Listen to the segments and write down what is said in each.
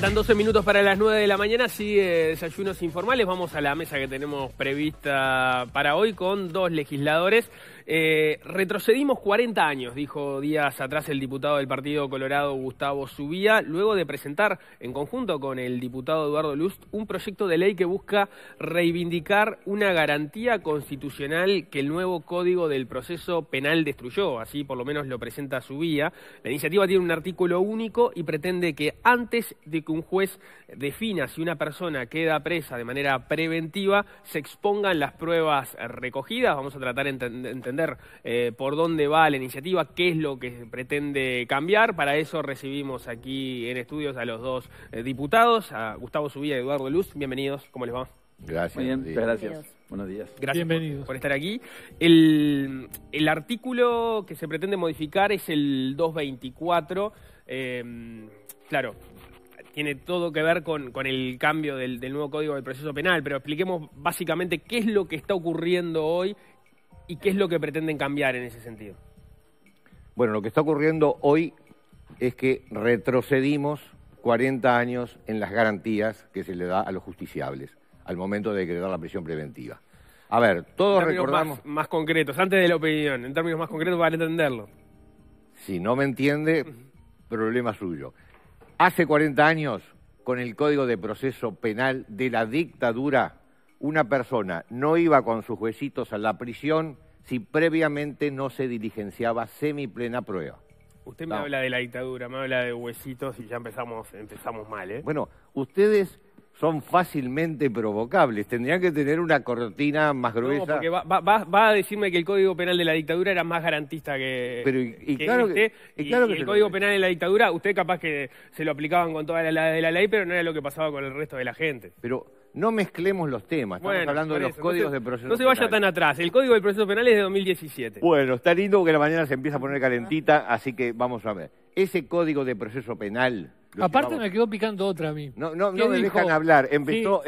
Están 12 minutos para las 9 de la mañana, Sí, desayunos informales. Vamos a la mesa que tenemos prevista para hoy con dos legisladores eh, retrocedimos 40 años, dijo días atrás el diputado del Partido Colorado Gustavo Subía, luego de presentar en conjunto con el diputado Eduardo Lust un proyecto de ley que busca reivindicar una garantía constitucional que el nuevo Código del Proceso Penal destruyó, así por lo menos lo presenta Subía. La iniciativa tiene un artículo único y pretende que antes de que un juez defina si una persona queda presa de manera preventiva, se expongan las pruebas recogidas. Vamos a tratar de entender eh, por dónde va la iniciativa, qué es lo que pretende cambiar. Para eso recibimos aquí en estudios a los dos eh, diputados, a Gustavo Subía y Eduardo Luz. Bienvenidos, ¿cómo les va? Gracias. gracias. Buenos días. Gracias Por, estar aquí. El, artículo que se pretende modificar es el 224. Em, claro, tiene todo que ver con, el cambio del, del, nuevo código del proceso penal, pero expliquemos básicamente qué es lo que está ocurriendo hoy ¿Y qué es lo que pretenden cambiar en ese sentido? Bueno, lo que está ocurriendo hoy es que retrocedimos 40 años en las garantías que se le da a los justiciables al momento de decretar la prisión preventiva. A ver, todos recordamos... Más, concretos, antes de la opinión, en términos más concretos para entenderlo. Si no me entiende, problema suyo. Hace 40 años, con el Código de Proceso Penal de la dictadura una persona no iba con sus huesitos a la prisión si previamente no se diligenciaba semiplena prueba. Usted me habla de la dictadura, me habla de huesitos y ya empezamos, empezamos mal, ¿eh? Bueno, ustedes son fácilmente provocables. Tendrían que tener una cortina más gruesa. No, porque va, a decirme que el Código Penal de la dictadura era más garantista que, Pero y, el Código Penal de la dictadura, usted capaz que se lo aplicaban con toda la, de la ley, pero no era lo que pasaba con el resto de la gente. Pero no mezclemos los temas, estamos hablando de los códigos de proceso penal. No se vaya tan atrás, el código de proceso penal es de 2017. Bueno, está lindo que la mañana se empieza a poner calentita, así que vamos a ver. Ese código de proceso penal... Aparte me quedó picando otra a mí. No, no, me dejan hablar, empezó...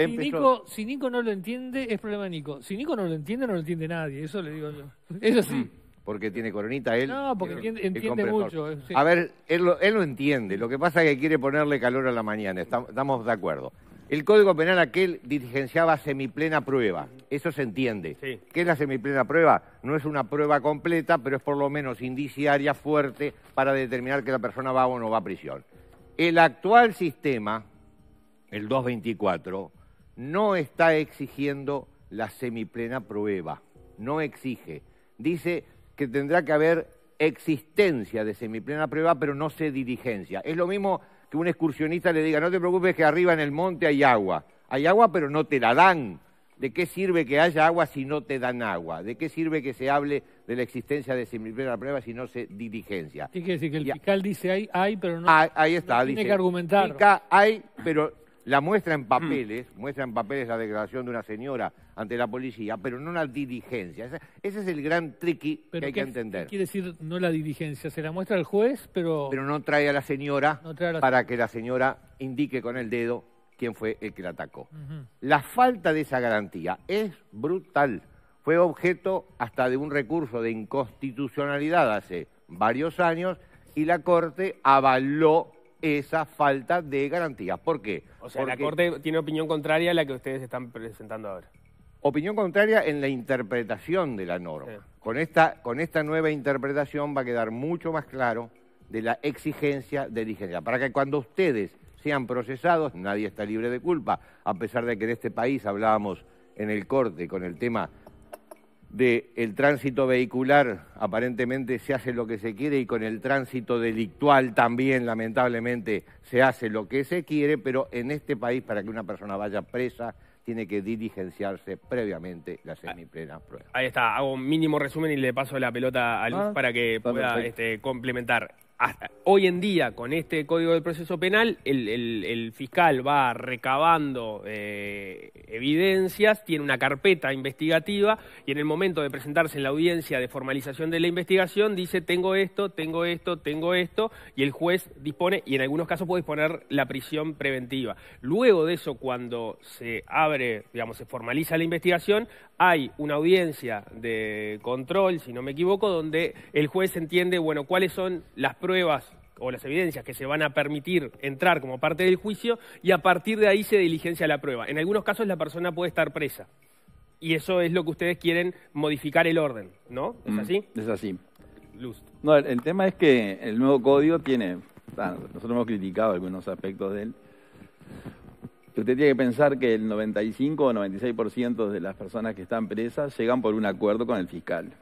Si, Nico, no lo entiende, es problema de Nico. Si Nico no lo entiende, no lo entiende nadie, eso le digo yo. Eso sí. Mm. porque tiene coronita él. No, porque entiende, mucho. Eh, a ver, él lo, entiende. Lo que pasa es que quiere ponerle calor a la mañana. estamos de acuerdo. El Código Penal aquel dirigenciaba semiplena prueba. Eso se entiende. que ¿Qué es la semiplena prueba? No es una prueba completa, pero es por lo menos indiciaria fuerte para determinar que la persona va o no va a prisión. El actual sistema, el 224, no está exigiendo la semiplena prueba. No exige. Dice que tendrá que haber existencia de semiplena prueba, pero no se diligencia. Es lo mismo que un excursionista le diga, no te preocupes que arriba en el monte hay agua. Hay agua, pero no te la dan. ¿De qué sirve que haya agua si no te dan agua? ¿De qué sirve que se hable de la existencia de la prueba si no se diligencia? Tiene que decir que el fiscal dice hay, hay, pero no. Ahí, ahí está, dice, Tiene que argumentar. hay, pero la muestra en mm. papeles, muestra en papeles la declaración de una señora ante la policía, pero no la diligencia. Ese, es el gran triqui que hay que entender. Quiere decir no la diligencia, se la muestra al juez, pero... Pero no trae a la señora para que la señora indique con el dedo quién fue el que la atacó. La falta de esa garantía es brutal. Fue objeto hasta de un recurso de inconstitucionalidad hace varios años y la Corte avaló esa falta de garantías. ¿Por qué? O sea, la Corte tiene opinión contraria a la que ustedes están presentando ahora. Opinión contraria en la interpretación de la norma. Con, esta, con esta nueva interpretación va a quedar mucho más claro de la exigencia de diligencia. Para que cuando ustedes sean procesados, nadie está libre de culpa, a pesar de que en este país hablábamos en el corte con el tema de el tránsito vehicular, aparentemente se hace lo que se quiere y con el tránsito delictual también, lamentablemente, se hace lo que se quiere, pero en este país, para que una persona vaya presa, tiene que diligenciarse previamente la ah, semiplena prueba. Ahí está, hago un mínimo resumen y le paso la pelota a Luz ah, para que pueda este, complementar hoy en día, con este Código del Proceso Penal, el, fiscal va recabando eh, evidencias, tiene una carpeta investigativa y en el momento de presentarse en la audiencia de formalización de la investigación dice tengo esto, tengo esto, tengo esto y el juez dispone y en algunos casos puede disponer la prisión preventiva. Luego de eso, cuando se abre, digamos, se formaliza la investigación, hay una audiencia de control, si no me equivoco, donde el juez entiende, bueno, cuáles son las pruebas pruebas o las evidencias que se van a permitir entrar como parte del juicio y a partir de ahí se diligencia la prueba. En algunos casos la persona puede estar presa y eso es lo que ustedes quieren modificar el orden, ¿no? ¿Es mm, así? Es así. Luz. No, el, tema es que el nuevo código tiene, ah, nosotros hemos criticado algunos aspectos de él, usted tiene que pensar que el 95 o 96% de las personas que están presas llegan por un acuerdo con el fiscal.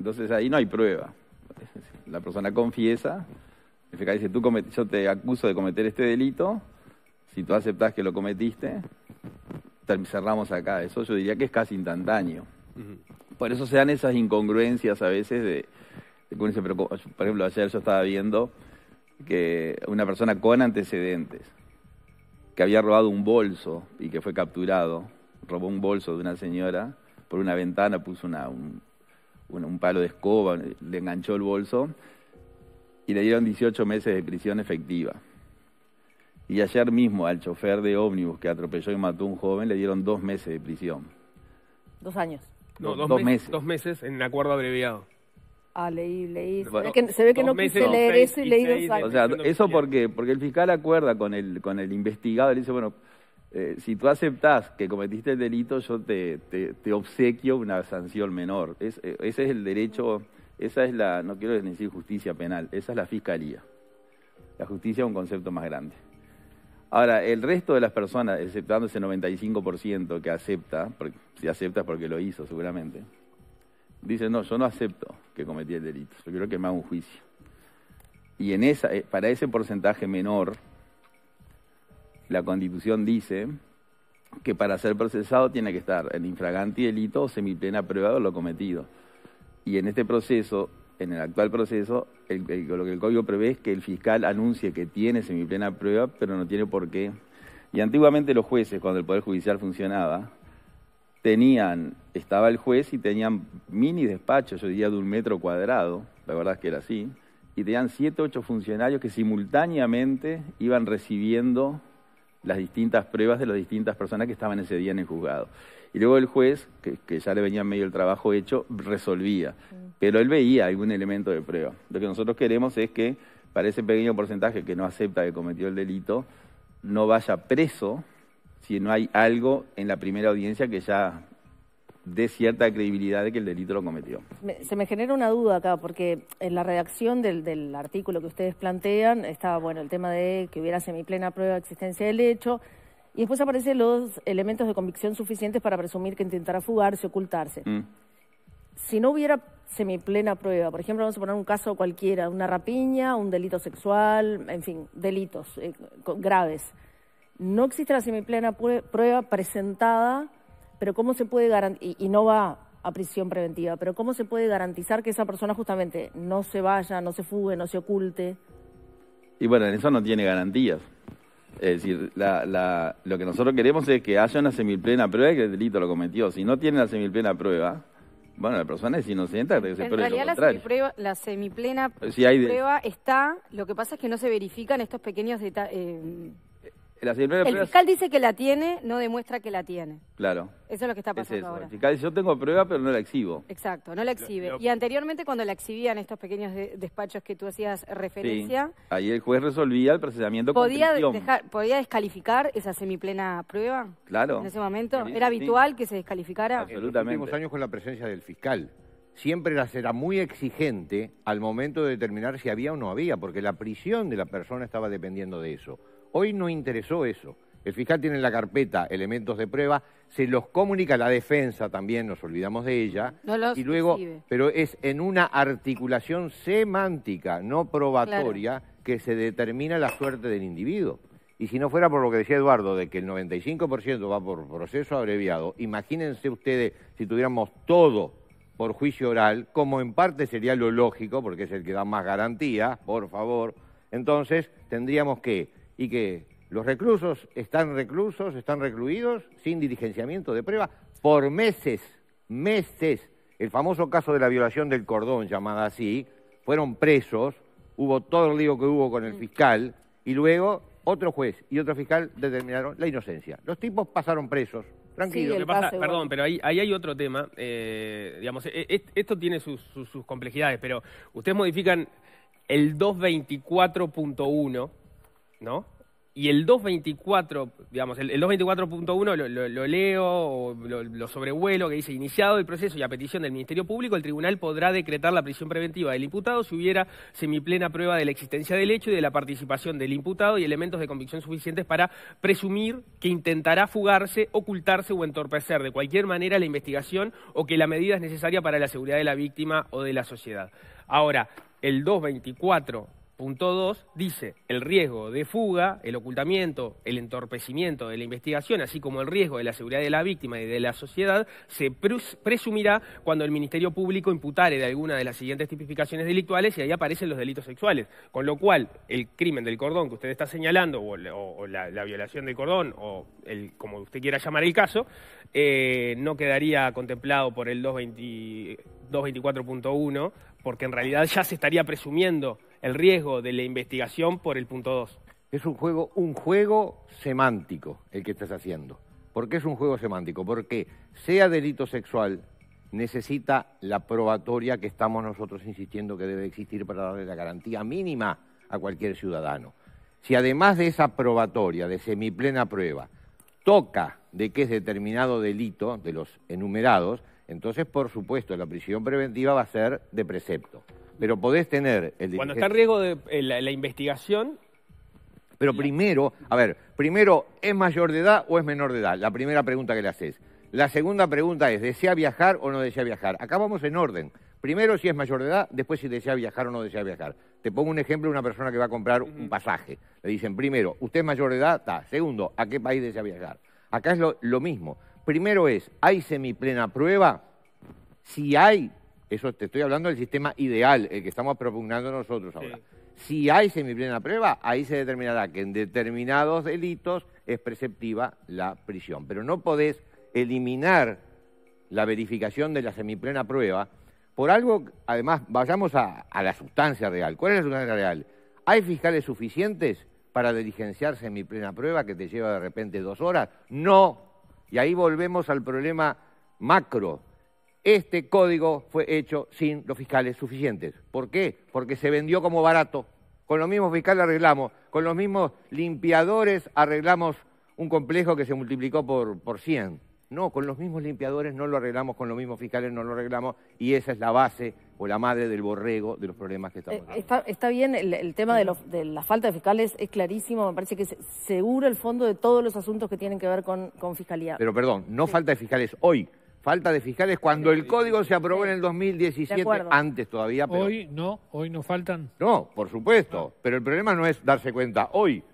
Entonces ahí no hay prueba la persona confiesa, dice, tú yo te acuso de cometer este delito, si tú aceptás que lo cometiste, cerramos acá. Eso yo diría que es casi instantáneo. Por eso se dan esas incongruencias a veces de, por ejemplo, ayer yo estaba viendo que una persona con antecedentes, que había robado un bolso y que fue capturado, robó un bolso de una señora, por una ventana puso una, bueno, un palo de escoba, le enganchó el bolso y le dieron 18 meses de prisión efectiva. Y ayer mismo al chofer de ómnibus que atropelló y mató a un joven le dieron dos meses de prisión. Dos años. No, dos, meses. Dos meses en acuerdo abreviado. Ah, leí, leí. se, ve que, no quise leer eso y leí dos años. O sea, eso porque, porque el fiscal acuerda con el, con el investigado, le dice, bueno, eh, si tú aceptas que cometiste el delito, yo te, obsequio una sanción menor. Eh, ese es el derecho, esa es la, no quiero decir justicia penal, esa es la fiscalía. La justicia es un concepto más grande. Ahora, el resto de las personas, exceptando ese 95% que acepta, si aceptas porque lo hizo seguramente, dicen, no, yo no acepto que cometí el delito, yo quiero que me haga un juicio. Y en esa, eh, para ese porcentaje menor, la Constitución dice que para ser procesado tiene que estar en infragante delito o semiplena prueba de lo cometido. Y en este proceso, en el actual proceso, lo que el código prevé es que el fiscal anuncie que tiene semiplena prueba, pero no tiene por qué. Y antiguamente los jueces, cuando el Poder Judicial funcionaba, tenían, estaba el juez y tenían mini despachos, yo diría de un metro cuadrado, la verdad es que era así, y tenían siete, ocho funcionarios que simultáneamente iban recibiendo las distintas pruebas de las distintas personas que estaban ese día en el juzgado. Y luego el juez, que, ya le venía medio el trabajo hecho, resolvía, mm. pero él veía algún elemento de prueba. Lo que nosotros queremos es que para ese pequeño porcentaje que no acepta que cometió el delito, no vaya preso si no hay algo en la primera audiencia que ya de cierta credibilidad de que el delito lo cometió. se me genera una duda acá, porque en la redacción del, artículo que ustedes plantean estaba, bueno, el tema de que hubiera semiplena prueba de existencia del hecho, y después aparecen los elementos de convicción suficientes para presumir que intentara fugarse, ocultarse. Mm. Si no hubiera semiplena prueba, por ejemplo, vamos a poner un caso cualquiera, una rapiña, un delito sexual, en fin, delitos eh, graves. No existe la semiplena prueba presentada pero ¿cómo se puede garantizar, y, no va a prisión preventiva, pero ¿cómo se puede garantizar que esa persona justamente no se vaya, no se fugue, no se oculte? Y bueno, eso no tiene garantías. Es decir, la, lo que nosotros queremos es que haya una semiplena prueba de que el delito lo cometió. Si no tiene la semiplena prueba, bueno, la persona es inocente en realidad, La, la semiplena si hay prueba está, lo que pasa es que no se verifican estos pequeños detalles. Eh, el fiscal dice que la tiene, no demuestra que la tiene. Claro. Eso es lo que está pasando ahora. El fiscal dice, yo tengo prueba, pero no la exhibo. Exacto, no la exhibe. Y anteriormente, cuando la exhibían estos pequeños despachos que tú hacías referencia... Ahí el juez resolvía el procesamiento podía dejar, ¿Podía descalificar esa semiplena prueba? Claro. En ese momento, ¿era habitual que se descalificara? Absolutamente. En los últimos años con la presencia del fiscal siempre era muy exigente al momento de determinar si había o no había, porque la prisión de la persona estaba dependiendo de eso. Hoy no interesó eso. El fiscal tiene en la carpeta elementos de prueba, se los comunica la defensa también, nos olvidamos de ella. y luego, pero es en una articulación semántica, no probatoria, que se determina la suerte del individuo. Y si no fuera por lo que decía Eduardo, de que el 95% va por proceso abreviado, imagínense ustedes si tuviéramos todo por juicio oral, como en parte sería lo lógico, porque es el que da más garantía, por favor, entonces tendríamos que y que los reclusos están reclusos, están recluidos sin diligenciamiento de prueba por meses, meses. El famoso caso de la violación del cordón, llamada así, fueron presos, hubo todo el lío que hubo con el mm. fiscal y luego otro juez y otro fiscal determinaron la inocencia. Los tipos pasaron presos, Tranquilo. perdón, pero ahí, hay otro tema. Eh, digamos, e, e, esto tiene sus, sus, sus, complejidades, pero ustedes modifican el 224.1 ¿no? Y el 224, digamos, el, 224.1 lo, leo, lo, lo sobrevuelo, que dice, iniciado el proceso y a petición del Ministerio Público, el tribunal podrá decretar la prisión preventiva del imputado si hubiera semiplena prueba de la existencia del hecho y de la participación del imputado y elementos de convicción suficientes para presumir que intentará fugarse, ocultarse o entorpecer de cualquier manera la investigación o que la medida es necesaria para la seguridad de la víctima o de la sociedad. Ahora, el 224 Punto 2 dice, el riesgo de fuga, el ocultamiento, el entorpecimiento de la investigación, así como el riesgo de la seguridad de la víctima y de la sociedad, se presumirá cuando el Ministerio Público imputare de alguna de las siguientes tipificaciones delictuales y ahí aparecen los delitos sexuales. Con lo cual, el crimen del cordón que usted está señalando, o, la, violación del cordón, o el, como usted quiera llamar el caso, eh, no quedaría contemplado por el 224.1, porque en realidad ya se estaría presumiendo el riesgo de la investigación por el punto 2. Es un juego, un juego semántico el que estás haciendo. ¿Por qué es un juego semántico? Porque sea delito sexual, necesita la probatoria que estamos nosotros insistiendo que debe existir para darle la garantía mínima a cualquier ciudadano. Si además de esa probatoria, de semiplena prueba, toca de que es determinado delito de los enumerados, entonces, por supuesto, la prisión preventiva va a ser de precepto. Pero podés tener el Cuando está en riesgo de eh, la, investigación. Pero primero, a ver, primero, ¿es mayor de edad o es menor de edad? La primera pregunta que le haces. La segunda pregunta es, ¿desea viajar o no desea viajar? Acá vamos en orden. Primero si es mayor de edad, después si desea viajar o no desea viajar. Te pongo un ejemplo de una persona que va a comprar un pasaje. Le dicen, primero, ¿usted es mayor de edad? Segundo, ¿a qué país desea viajar? Acá es lo, lo mismo. Primero es, ¿hay semiplena prueba? Si hay, eso te estoy hablando del sistema ideal, el que estamos propugnando nosotros ahora. Si hay semiplena prueba, ahí se determinará que en determinados delitos es preceptiva la prisión. Pero no podés eliminar la verificación de la semiplena prueba por algo, además, vayamos a, a la sustancia real. ¿Cuál es la sustancia real? ¿Hay fiscales suficientes para diligenciar semiplena prueba que te lleva de repente dos horas? No. Y ahí volvemos al problema macro este código fue hecho sin los fiscales suficientes. ¿Por qué? Porque se vendió como barato. Con los mismos fiscales arreglamos, con los mismos limpiadores arreglamos un complejo que se multiplicó por, por 100. No, con los mismos limpiadores no lo arreglamos, con los mismos fiscales no lo arreglamos, y esa es la base o la madre del borrego de los problemas que estamos hablando. Eh, está, bien, el, tema de, la falta de fiscales es clarísimo, me parece que es seguro el fondo de todos los asuntos que tienen que ver con, fiscalía. Pero perdón, no falta de fiscales hoy, falta de fiscales cuando el código se aprobó en el 2017, antes todavía. Hoy no, hoy no faltan. No, por supuesto, pero el problema no es darse cuenta hoy,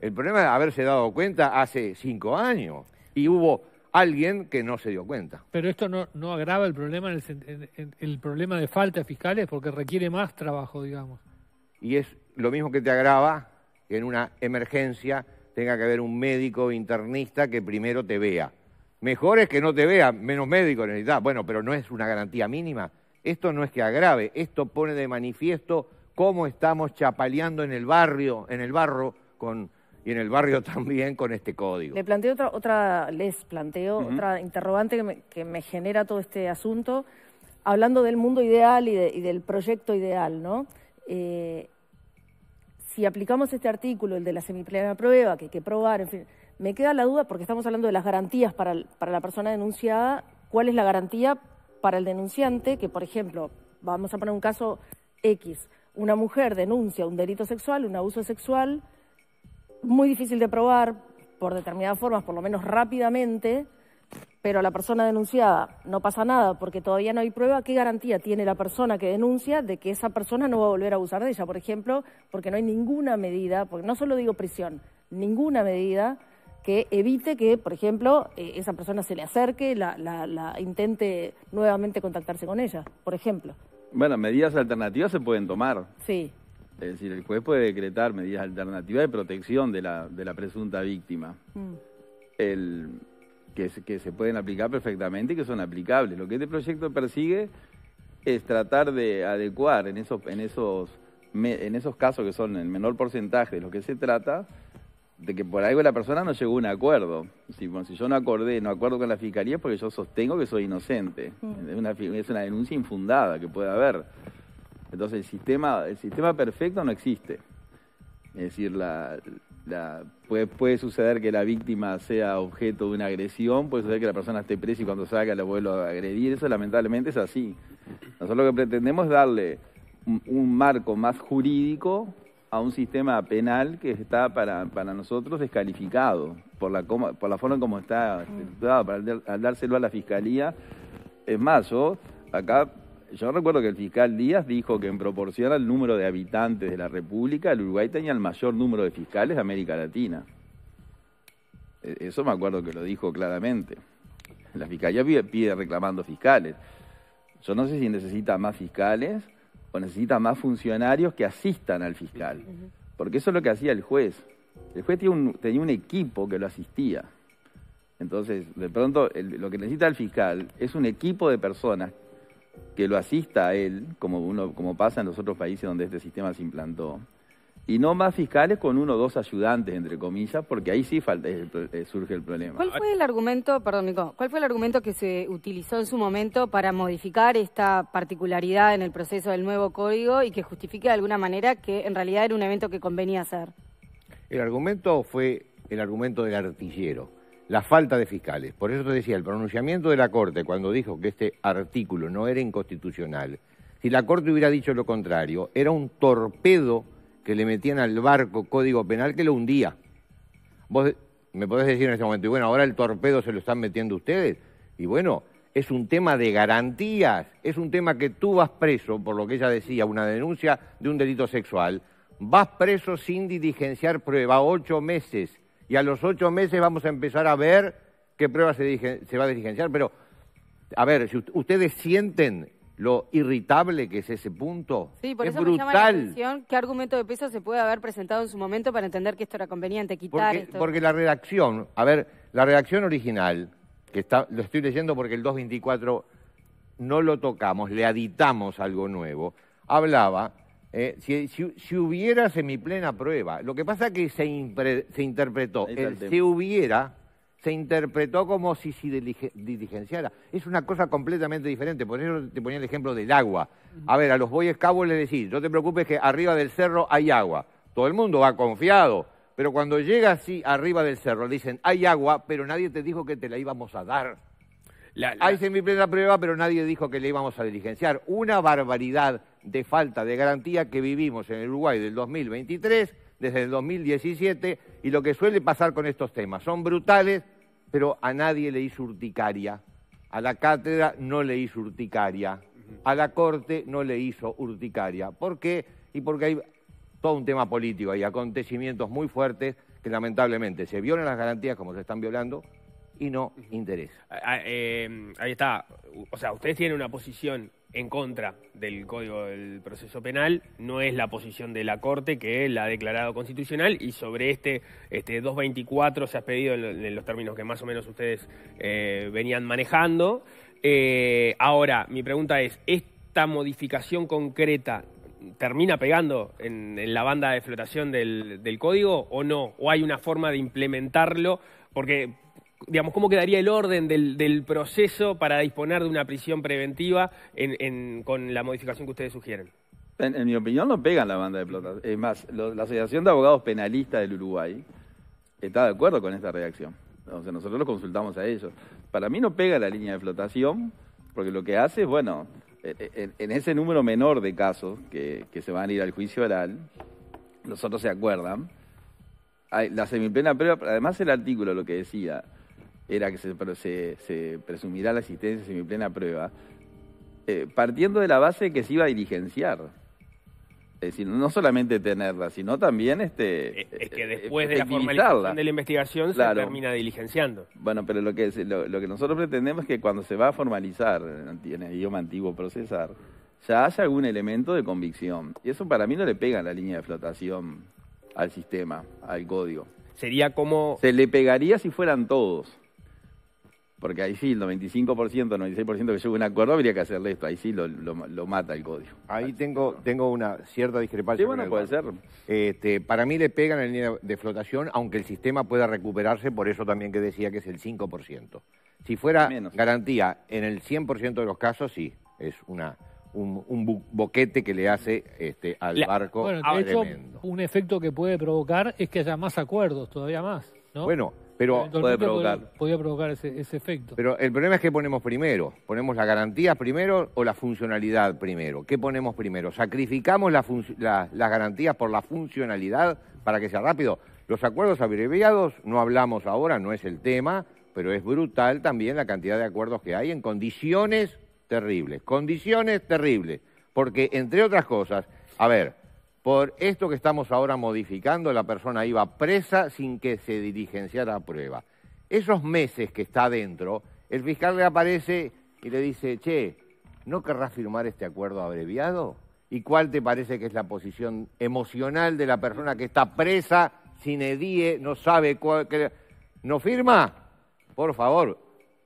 el problema es haberse dado cuenta hace cinco años y hubo alguien que no se dio cuenta. Pero esto no, agrava el problema, el, el problema de falta de fiscales porque requiere más trabajo, digamos. Y es lo mismo que te agrava que en una emergencia tenga que haber un médico internista que primero te vea. Mejor es que no te vea menos médico realidad, Bueno, pero no es una garantía mínima. Esto no es que agrave, esto pone de manifiesto cómo estamos chapaleando en el barrio, en el barro con y en el barrio también con este código. Le planteo otra, otra les planteo otra interrogante que me, genera todo este asunto, hablando del mundo ideal y, del proyecto ideal, ¿no? Eh, si aplicamos este artículo, el de la semiplena prueba, que hay que probar, en fin, me queda la duda, porque estamos hablando de las garantías para, la persona denunciada, ¿cuál es la garantía para el denunciante que, por ejemplo, vamos a poner un caso X, una mujer denuncia un delito sexual, un abuso sexual, muy difícil de probar por determinadas formas, por lo menos rápidamente, pero a la persona denunciada no pasa nada porque todavía no hay prueba, ¿qué garantía tiene la persona que denuncia de que esa persona no va a volver a abusar de ella, por ejemplo, porque no hay ninguna medida, porque no solo digo prisión, ninguna medida que evite que, por ejemplo, eh, esa persona se le acerque, la, intente nuevamente contactarse con ella, por ejemplo. Bueno, medidas alternativas se pueden tomar. Sí. Es decir, el juez puede decretar medidas alternativas de protección de la, de la presunta víctima. Mm. El, que, que se pueden aplicar perfectamente y que son aplicables. Lo que este proyecto persigue es tratar de adecuar en esos, en esos, en esos casos que son el menor porcentaje de lo que se trata, de que por algo la persona no llegó a un acuerdo. Si, si yo no acordé, no acuerdo con la fiscalía es porque yo sostengo que soy inocente. Mm. Es, una, denuncia infundada que puede haber. Entonces el sistema, el sistema perfecto no existe. Es decir, la, puede, puede, suceder que la víctima sea objeto de una agresión, puede suceder que la persona esté presa y cuando salga la vuelva a agredir, eso lamentablemente es así. Nosotros lo que pretendemos es darle un marco más jurídico a un sistema penal que está para, para nosotros descalificado por la, por la forma en cómo está mm. estructurado, para al dárselo a la fiscalía. Es más, yo acá yo recuerdo que el fiscal Díaz dijo que en proporción al número de habitantes de la República, el Uruguay tenía el mayor número de fiscales de América Latina. E, eso me acuerdo que lo dijo claramente. La fiscalía pide reclamando fiscales. Yo no sé si necesita más fiscales necesita más funcionarios que asistan al fiscal. Porque eso es lo que hacía el juez. El juez tenía un, tenía un equipo que lo asistía. Entonces, de pronto, lo que necesita el fiscal es un equipo de personas que lo asista a él, como, uno, como pasa en los otros países donde este sistema se implantó, y no más fiscales con uno o dos ayudantes, entre comillas, porque ahí sí eh, eh, surge el problema. ¿Cuál fue el argumento, perdón Nico, cuál fue el argumento que se utilizó en su momento para modificar esta particularidad en el proceso del nuevo código y que justifique de alguna manera que en realidad era un evento que convenía hacer? El argumento fue el argumento del artillero, la falta de fiscales. Por eso te decía, el pronunciamiento de la Corte cuando dijo que este artículo no era inconstitucional, si la Corte hubiera dicho lo contrario, era un torpedo que le metían al barco código penal que lo hundía. Vos me podés decir en ese momento, y bueno, ahora el torpedo se lo están metiendo ustedes. Y bueno, es un tema de garantías, es un tema que tú vas preso, por lo que ella decía, una denuncia de un delito sexual, vas preso sin diligenciar prueba ocho meses. Y a los ocho meses vamos a empezar a ver qué prueba se, se va a diligenciar. Pero, a ver, si ustedes sienten lo irritable que es ese punto. Sí, por es eso brutal. la atención qué argumento de peso se puede haber presentado en su momento para entender que esto era conveniente, quitar porque, esto. Porque la redacción, a ver, la redacción original, que está, lo estoy leyendo porque el 224 no lo tocamos, le aditamos algo nuevo, hablaba, eh, si, si, hubiera semiplena prueba, lo que pasa que se, interpretó, si hubiera se interpretó como si se diligenciara. Es una cosa completamente diferente. Por eso te ponía el ejemplo del agua. A ver, a los boyes cabos les decís, no te preocupes que arriba del cerro hay agua. Todo el mundo va confiado. Pero cuando llega así arriba del cerro, le dicen, hay agua, pero nadie te dijo que te la íbamos a dar. Hay semiplena prueba, pero nadie dijo que le íbamos a diligenciar. Una barbaridad de falta de garantía que vivimos en el Uruguay del 2023 desde el 2017 y lo que suele pasar con estos temas. Son brutales, pero a nadie le hizo urticaria. A la cátedra no le hizo urticaria. A la corte no le hizo urticaria. ¿Por qué? Y porque hay todo un tema político, hay acontecimientos muy fuertes que lamentablemente se violan las garantías como se están violando y no interesa. Ah, eh, ahí está. O sea, ustedes tienen una posición en contra del Código del Proceso Penal, no es la posición de la Corte que la ha declarado constitucional y sobre este, este 224 se ha pedido en los términos que más o menos ustedes eh, venían manejando. Eh, ahora, mi pregunta es, ¿esta modificación concreta termina pegando en, la banda de flotación del, del código o no? ¿O hay una forma de implementarlo? Porque digamos, cómo quedaría el orden del, proceso para disponer de una prisión preventiva en, en, con la modificación que ustedes sugieren? En, mi opinión no pegan la banda de flotación Es más, la Asociación de Abogados Penalistas del Uruguay está de acuerdo con esta reacción. O nosotros lo consultamos a ellos. Para mí no pega la línea de flotación, porque lo que hace es, bueno, eh, eh, en, ese número menor de casos que, se van a ir al juicio oral, nosotros se acuerdan, hay, la semiplena prueba, además el artículo lo que decía, era que se, se, presumirá la existencia de plena prueba, eh, partiendo de la base que se iba a diligenciar. Es decir, no solamente tenerla, sino también este. Es, que eh, después de la formalización de la investigación se termina diligenciando. Bueno, pero lo que, lo, que nosotros pretendemos es que cuando se va a formalizar en el idioma antiguo procesar, ya haya algún elemento de convicción. Y eso para mí no le pega la línea de flotación al sistema, al código. Sería como. Se le pegaría si fueran todos. Porque ahí sí, el 95%, 96% que sube un acuerdo habría que hacerle esto. Ahí sí lo, mata el código. Ahí tengo, tengo una cierta discrepancia. Sí, bueno, puede ser. Este, para mí le pegan en línea de flotación, aunque el sistema pueda recuperarse, por eso también que decía que es el 5%. Si fuera garantía en el 100% de los casos, sí, es una un, boquete que le hace este, al barco. Bueno, de hecho, un efecto que puede provocar es que haya más acuerdos, todavía más. ¿no? Bueno, pero puede provocar. ese, efecto. Pero el problema es que ponemos primero. ¿Ponemos las garantías primero o la funcionalidad primero? ¿Qué ponemos primero? ¿Sacrificamos las garantías por la funcionalidad para que sea rápido? Los acuerdos abreviados no hablamos ahora, no es el tema, pero es brutal también la cantidad de acuerdos que hay en condiciones terribles. Condiciones terribles. Porque, entre otras cosas, a ver, por esto que estamos ahora modificando, la persona iba presa sin que se diligenciara a prueba. Esos meses que está adentro, el fiscal le aparece y le dice, che, ¿no querrás firmar este acuerdo abreviado? ¿Y cuál te parece que es la posición emocional de la persona que está presa, sin edie, no sabe cuál... ¿No firma? Por favor,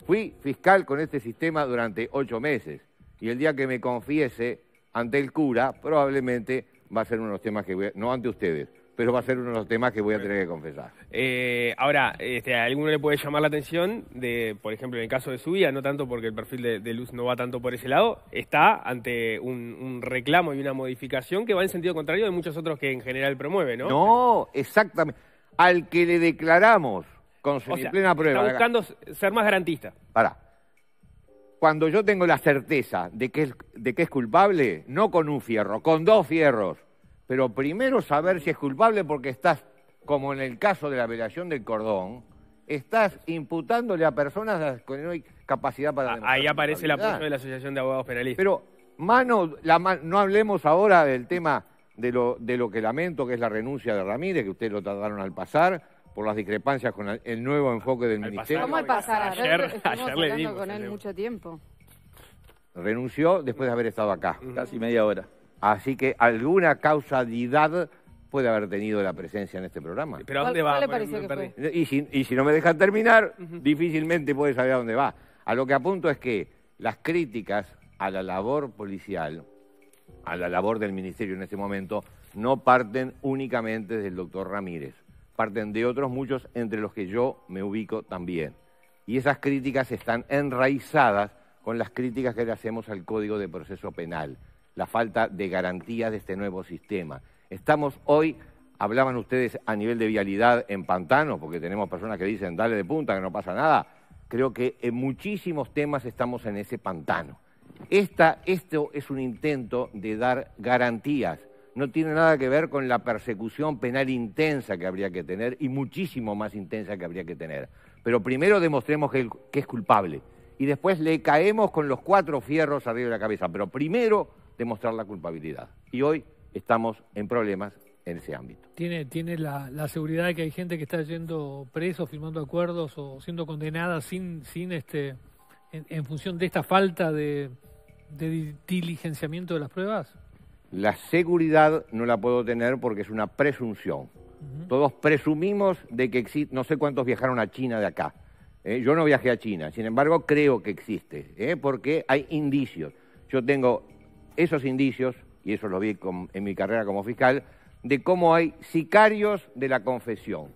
fui fiscal con este sistema durante ocho meses y el día que me confiese ante el cura, probablemente va a ser uno de los temas que voy a, no ante ustedes, pero va a ser uno de los temas que voy a tener que confesar. Eh, ahora, este, a alguno le puede llamar la atención, de, por ejemplo, en el caso de su vida no tanto porque el perfil de, Luz no va tanto por ese lado, está ante un, reclamo y una modificación que va en sentido contrario de muchos otros que en general promueve, ¿no? No, exactamente. Al que le declaramos con su o prueba. Está buscando ser más garantista. Pará cuando yo tengo la certeza de que, es, de que es culpable, no con un fierro, con dos fierros, pero primero saber si es culpable porque estás, como en el caso de la velación del cordón, estás imputándole a personas con no hay capacidad para... Ah, ahí aparece la apoyo de la Asociación de Abogados Penalistas. Pero, mano, la, no hablemos ahora del tema de lo, de lo que lamento, que es la renuncia de Ramírez, que ustedes lo tardaron al pasar, por las discrepancias con el nuevo enfoque del ministerio. ¿Cómo al pasar? Ayer, ayer, con él mucho tiempo. Renunció después de haber estado acá. Casi media hora. Así que alguna causalidad puede haber tenido la presencia en este programa. ¿Pero a dónde va? Le y, si, y si no me dejan terminar, difícilmente puede saber a dónde va. A lo que apunto es que las críticas a la labor policial, a la labor del ministerio en este momento, no parten únicamente del doctor Ramírez parten de otros muchos entre los que yo me ubico también. Y esas críticas están enraizadas con las críticas que le hacemos al Código de Proceso Penal, la falta de garantías de este nuevo sistema. Estamos hoy, hablaban ustedes a nivel de vialidad en Pantano, porque tenemos personas que dicen, dale de punta, que no pasa nada. Creo que en muchísimos temas estamos en ese pantano. Esta, esto es un intento de dar garantías no tiene nada que ver con la persecución penal intensa que habría que tener y muchísimo más intensa que habría que tener. Pero primero demostremos que, es culpable y después le caemos con los cuatro fierros arriba de la cabeza. Pero primero demostrar la culpabilidad. Y hoy estamos en problemas en ese ámbito. Tiene, tiene la, seguridad de que hay gente que está yendo preso, firmando acuerdos o siendo condenada sin, sin este, en, función de esta falta de diligenciamiento de las pruebas. La seguridad no la puedo tener porque es una presunción. Todos presumimos de que existe, no sé cuántos viajaron a China de acá. ¿eh? yo no viajé a China, sin embargo creo que existe, ¿eh? porque hay indicios. Yo tengo esos indicios, y eso lo vi en mi carrera como fiscal, de cómo hay sicarios de la confesión.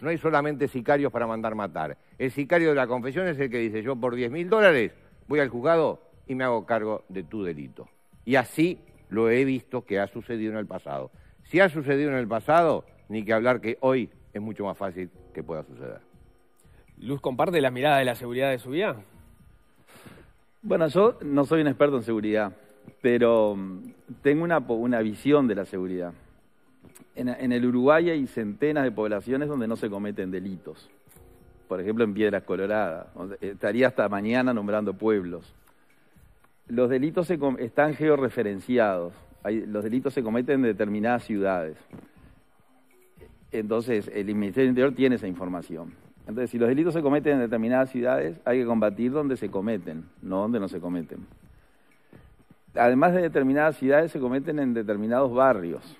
No hay solamente sicarios para mandar matar. El sicario de la confesión es el que dice, yo por 10 mil dólares voy al juzgado y me hago cargo de tu delito. Y así lo he visto que ha sucedido en el pasado. Si ha sucedido en el pasado, ni que hablar que hoy es mucho más fácil que pueda suceder. Luz, ¿comparte la mirada de la seguridad de su vida? Bueno, yo no soy un experto en seguridad, pero mm, tengo una, una visión de la seguridad. En, en, el Uruguay hay centenas de poblaciones donde no se cometen delitos. Por ejemplo, en Piedras Coloradas. Estaría hasta mañana nombrando pueblos los delitos están georreferenciados. Hay, los delitos se cometen en determinadas ciudades. Entonces, el Ministerio del Interior tiene esa información. Entonces, si los delitos se cometen en determinadas ciudades, hay que combatir donde se cometen, no donde no se cometen. Además de determinadas ciudades, se cometen en determinados barrios.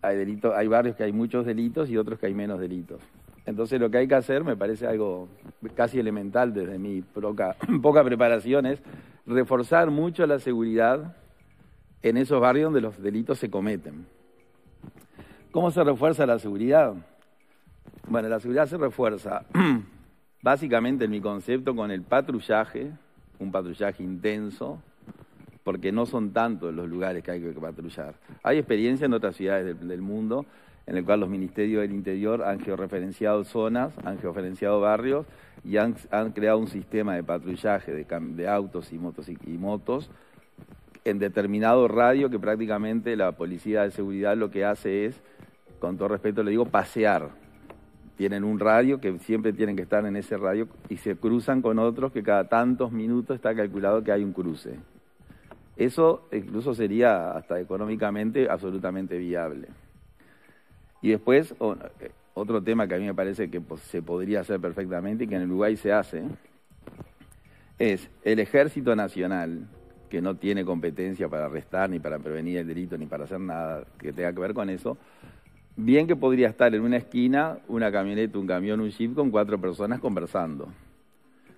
Hay, hay barrios que hay muchos delitos y otros que hay menos delitos. Entonces lo que hay que hacer, me parece algo casi elemental desde mi poca, preparación, es reforzar mucho la seguridad en esos barrios donde los delitos se cometen. ¿Cómo se refuerza la seguridad? Bueno, la seguridad se refuerza básicamente en mi concepto con el patrullaje, un patrullaje intenso, porque no son tantos los lugares que hay que patrullar. Hay experiencia en otras ciudades del mundo en el cual los ministerios del interior han georreferenciado zonas, han georreferenciado barrios y han, creado un sistema de patrullaje de, autos y motos, y motos en determinado radio que prácticamente la policía de seguridad lo que hace es, con todo respeto le digo, pasear. Tienen un radio que siempre tienen que estar en ese radio y se cruzan con otros que cada tantos minutos está calculado que hay un cruce. Eso incluso sería hasta económicamente absolutamente viable. Y después, otro tema que a mí me parece que se podría hacer perfectamente y que en Uruguay se hace, es el Ejército Nacional, que no tiene competencia para arrestar, ni para prevenir el delito, ni para hacer nada que tenga que ver con eso, bien que podría estar en una esquina una camioneta, un camión, un jeep con cuatro personas conversando,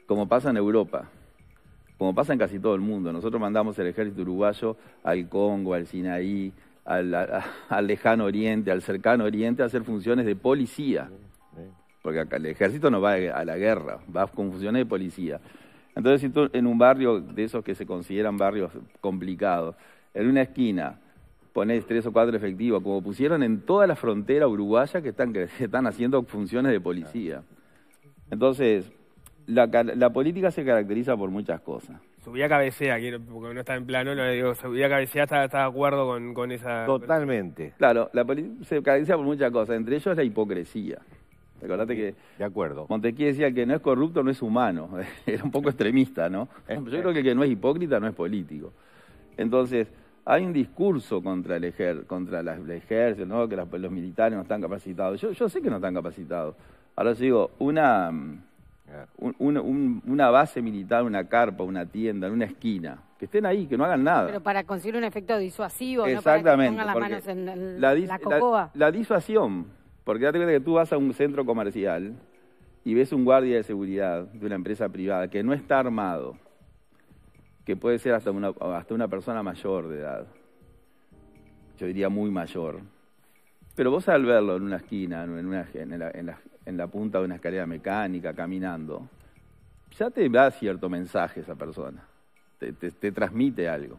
como pasa en Europa, como pasa en casi todo el mundo. Nosotros mandamos el ejército uruguayo al Congo, al Sinaí, al, lejano oriente, al cercano oriente, a hacer funciones de policía. Porque acá el ejército no va a la guerra, va con funciones de policía. Entonces, si tú en un barrio de esos que se consideran barrios complicados, en una esquina pones tres o cuatro efectivos, como pusieron en toda la frontera uruguaya que están, haciendo funciones de policía. Entonces, la política se caracteriza por muchas cosas subía a cabecea, quiero, porque no está en plano, no le digo, subía a cabecea, está de acuerdo con, esa...? Totalmente. Claro, se caracteriza por muchas cosas, entre ellos la hipocresía. Recordate que de acuerdo. Montequí decía que no es corrupto no es humano. Era un poco extremista, ¿no? Eh, yo eh. creo que el que no es hipócrita no es político. Entonces, hay un discurso contra el, ejer, contra el ejército, ¿no? que los militares no están capacitados. Yo, yo sé que no están capacitados. Ahora os digo, una, mm, una, base militar, una carpa, una tienda, en una esquina. Que estén ahí, que no hagan nada. Pero para conseguir un efecto disuasivo, ¿no? Para que pongan las manos en la, la, disuasión, porque date cuenta que tú vas a un centro comercial y ves un guardia de seguridad de una empresa privada que no está armado, que puede ser hasta una, hasta una persona mayor de edad, yo diría muy mayor. Pero vos al verlo en una esquina, en, una, en, la, en la punta de una escalera mecánica, caminando, ya te da cierto mensaje esa persona, te, transmite algo.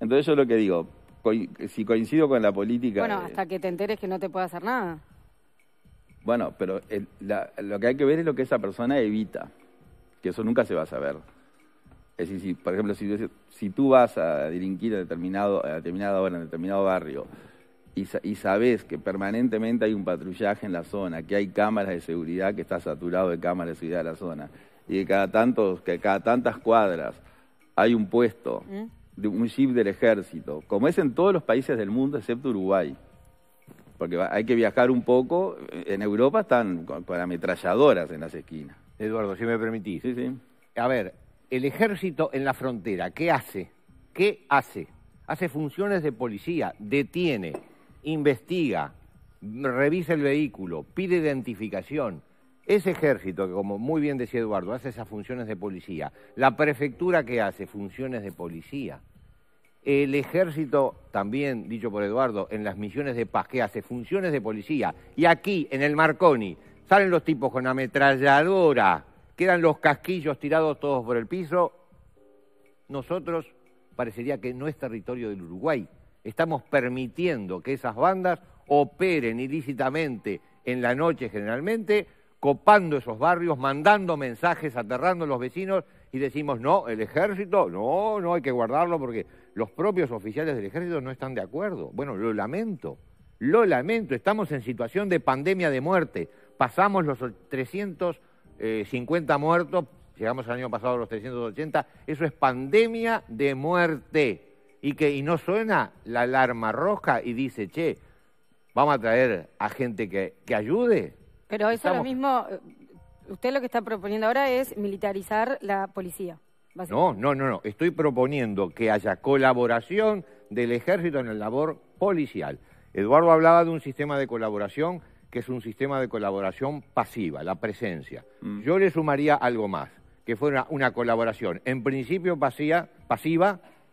Entonces yo lo que digo, si coincido con la política... Bueno, hasta que te enteres que no te puede hacer nada. Bueno, pero lo que hay que ver es lo que esa persona evita, que eso nunca se va a saber. Es decir, si, por ejemplo, si, si tú vas a delinquir a, determinado, a determinada hora, en determinado barrio, y, y sabes que permanentemente hay un patrullaje en la zona, que hay cámaras de seguridad, que está saturado de cámaras de seguridad de la zona, y que cada, tantos, que cada tantas cuadras hay un puesto, ¿Mm? de un jeep del ejército, como es en todos los países del mundo excepto Uruguay. Porque hay que viajar un poco, eh, en Europa están con, con ametralladoras en las esquinas. Eduardo, si me permitís. Sí, sí. A ver, el ejército en la frontera, ¿qué hace? ¿Qué hace? Hace funciones de policía, detiene, investiga, revisa el vehículo, pide identificación. Ese ejército, que como muy bien decía Eduardo, hace esas funciones de policía, la prefectura que hace funciones de policía, el ejército, también dicho por Eduardo, en las misiones de paz, que hace funciones de policía, y aquí, en el Marconi, salen los tipos con ametralladora, quedan los casquillos tirados todos por el piso, nosotros parecería que no es territorio del Uruguay, estamos permitiendo que esas bandas operen ilícitamente en la noche generalmente, copando esos barrios, mandando mensajes, aterrando a los vecinos y decimos, no, el ejército, no, no hay que guardarlo porque los propios oficiales del ejército no están de acuerdo. Bueno, lo lamento, lo lamento, estamos en situación de pandemia de muerte, pasamos los 350 eh, muertos, llegamos al año pasado a los 380, eso es pandemia de muerte y que y no suena la alarma roja y dice, che, vamos a traer a gente que, ayude. Pero eso es lo mismo, eh, usted lo que está proponiendo ahora es militarizar la policía. No, no, no, no. Estoy proponiendo que haya colaboración del ejército en la labor policial. Eduardo hablaba de un sistema de colaboración que es un sistema de colaboración pasiva, la presencia. Mm. Yo le sumaría algo más, que fuera una colaboración en principio pasiva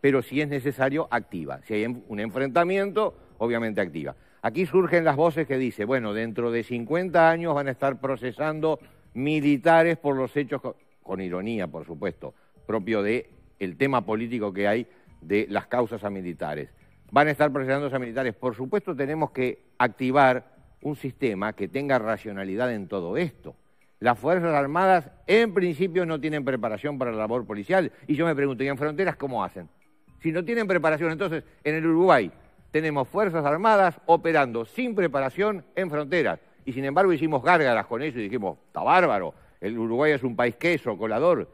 pero si es necesario, activa. Si hay un enfrentamiento, obviamente activa. Aquí surgen las voces que dicen, bueno, dentro de 50 años van a estar procesando militares por los hechos, con, ironía, por supuesto, propio de tema político que hay de las causas a militares. Van a estar procesando a militares. Por supuesto, tenemos que activar un sistema que tenga racionalidad en todo esto. Las Fuerzas Armadas, en principio, no tienen preparación para la labor policial. Y yo me pregunto, ¿y en fronteras cómo hacen? Si no tienen preparación, entonces en el Uruguay tenemos Fuerzas Armadas operando sin preparación en fronteras. Y sin embargo hicimos gárgaras con eso y dijimos, está bárbaro, el Uruguay es un país queso, colador,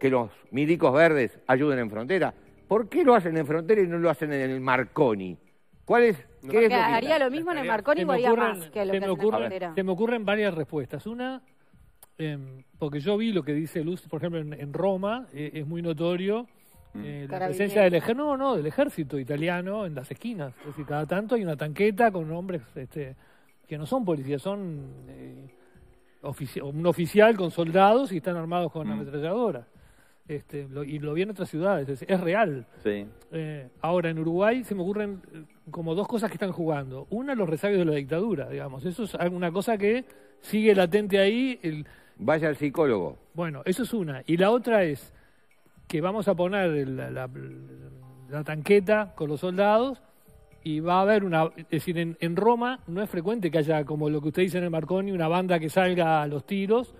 que los milicos verdes ayuden en frontera. ¿Por qué lo hacen en frontera y no lo hacen en el Marconi? ¿Cuál es? haría lo mismo en el Marconi o haría más que lo se me ocurren, Se me ocurren varias respuestas. Una, em, porque yo vi lo que dice Luz, por ejemplo, en, Roma, eh, es muy notorio Mm. Eh, la presencia del ejército, no, no, del ejército italiano en las esquinas. Es decir, cada tanto hay una tanqueta con hombres este, que no son policías, son eh, un oficial con soldados y están armados con mm. ametralladora ametralladoras. Este, y lo vi en otras ciudades, es, real. Eh, ahora, en Uruguay se me ocurren como dos cosas que están jugando. Una, los resabios de la dictadura, digamos. Eso es una cosa que sigue latente ahí. El... Vaya al psicólogo. Bueno, eso es una. Y la otra es que vamos a poner la, tanqueta con los soldados y va a haber una... Es decir, en, Roma no es frecuente que haya, como lo que usted dice en el Marconi, una banda que salga a los tiros.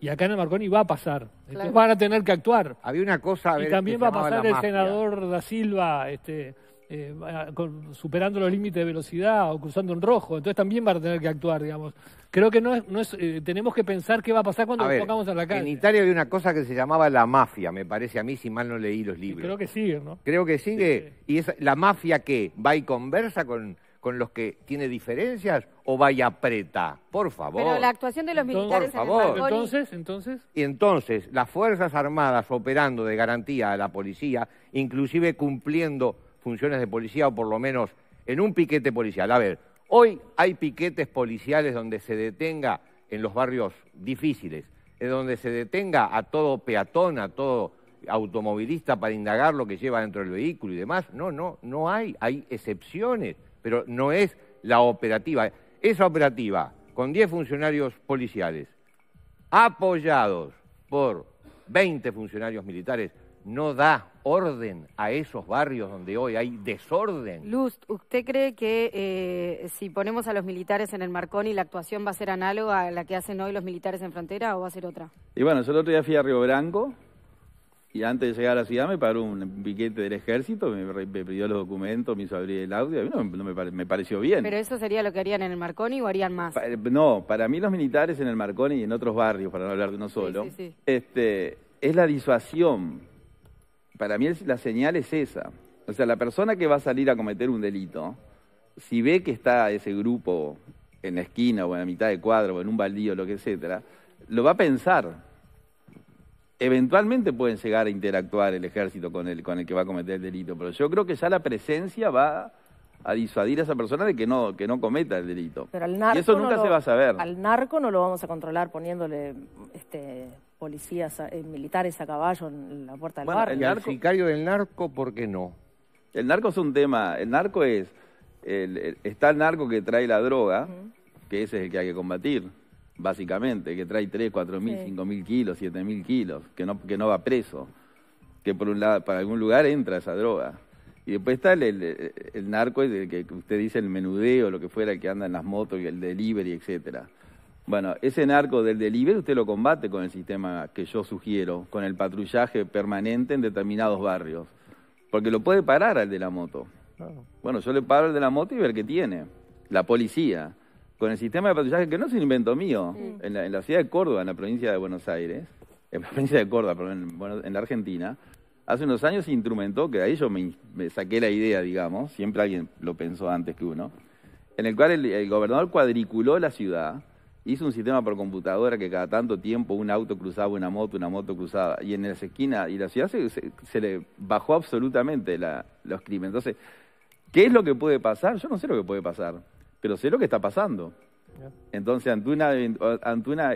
Y acá en el Marconi va a pasar. van a tener que actuar. Había una cosa... y también va a pasar el senador da Silva... Este, eh, con, superando los límites de velocidad o cruzando en rojo. Entonces también van a tener que actuar, digamos. Creo que no es, no es eh, tenemos que pensar qué va a pasar cuando nos tocamos a la calle. En Italia había una cosa que se llamaba la mafia, me parece a mí, si mal no leí los libros. creo que sigue, ¿no? Creo que sigue. Sí, ¿Y es la mafia que va y conversa con, los que tiene diferencias o va y aprieta, por favor. Pero la actuación de los militares por favor. entonces, entonces. Y entonces, las Fuerzas Armadas operando de garantía a la policía, inclusive cumpliendo funciones de policía o por lo menos en un piquete policial. A ver, hoy hay piquetes policiales donde se detenga en los barrios difíciles, en donde se detenga a todo peatón, a todo automovilista para indagar lo que lleva dentro del vehículo y demás. No, no, no hay, hay excepciones, pero no es la operativa. Esa operativa, con 10 funcionarios policiales, apoyados por 20 funcionarios militares, no da orden a esos barrios donde hoy hay desorden. Luz, ¿usted cree que eh, si ponemos a los militares en el Marconi, la actuación va a ser análoga a la que hacen hoy los militares en frontera o va a ser otra? Y bueno, yo el otro día fui a Río Branco y antes de llegar a la ciudad me paró un piquete del ejército, me, pidió los documentos, me hizo abrir el audio, a mí no, me, pareció bien. ¿Pero eso sería lo que harían en el Marconi o harían más? Eh, no, para mí los militares en el Marconi y en otros barrios, para no hablar de uno solo, Este, es la disuasión para mí la señal es esa. O sea, la persona que va a salir a cometer un delito, si ve que está ese grupo en la esquina o en la mitad de cuadro o en un baldío, lo que etcétera, lo va a pensar. Eventualmente pueden llegar a interactuar el ejército con el, con el que va a cometer el delito, pero yo creo que ya la presencia va a disuadir a esa persona de que no, que no cometa el delito. Pero al y eso nunca se va a saber. Al narco no lo vamos a controlar poniéndole este, policías eh, militares a caballo en la puerta del bueno, El, narco... del narco, ¿por qué no? El narco es un tema, el narco es, está el narco que trae la droga, que ese es el que hay que combatir, básicamente, que trae 3, 4 mil, cinco 5 mil kilos, 7 mil kilos, que no, que no va preso, que por un lado, para algún lugar entra esa droga. Y después está el, narco, que usted dice el menudeo, lo que fuera, el que anda en las motos, y el delivery, etcétera. Bueno, ese narco del delivery usted lo combate con el sistema que yo sugiero, con el patrullaje permanente en determinados barrios. Porque lo puede parar al de la moto. Bueno, yo le paro al de la moto y ver qué tiene. La policía. Con el sistema de patrullaje, que no se inventó mío, en, la, ciudad de Córdoba, en la provincia de Buenos Aires, en la provincia de Córdoba, pero en, bueno, en la Argentina, hace unos años se instrumentó, que ahí yo me, saqué la idea, digamos, siempre alguien lo pensó antes que uno, en el cual el gobernador cuadriculó la ciudad Hizo un sistema por computadora que cada tanto tiempo un auto cruzaba una moto, una moto cruzaba, Y en las esquinas, y la ciudad se, le bajó absolutamente los crímenes. Entonces, ¿qué es lo que puede pasar? Yo no sé lo que puede pasar, pero sé lo que está pasando. Entonces, ante una, eh,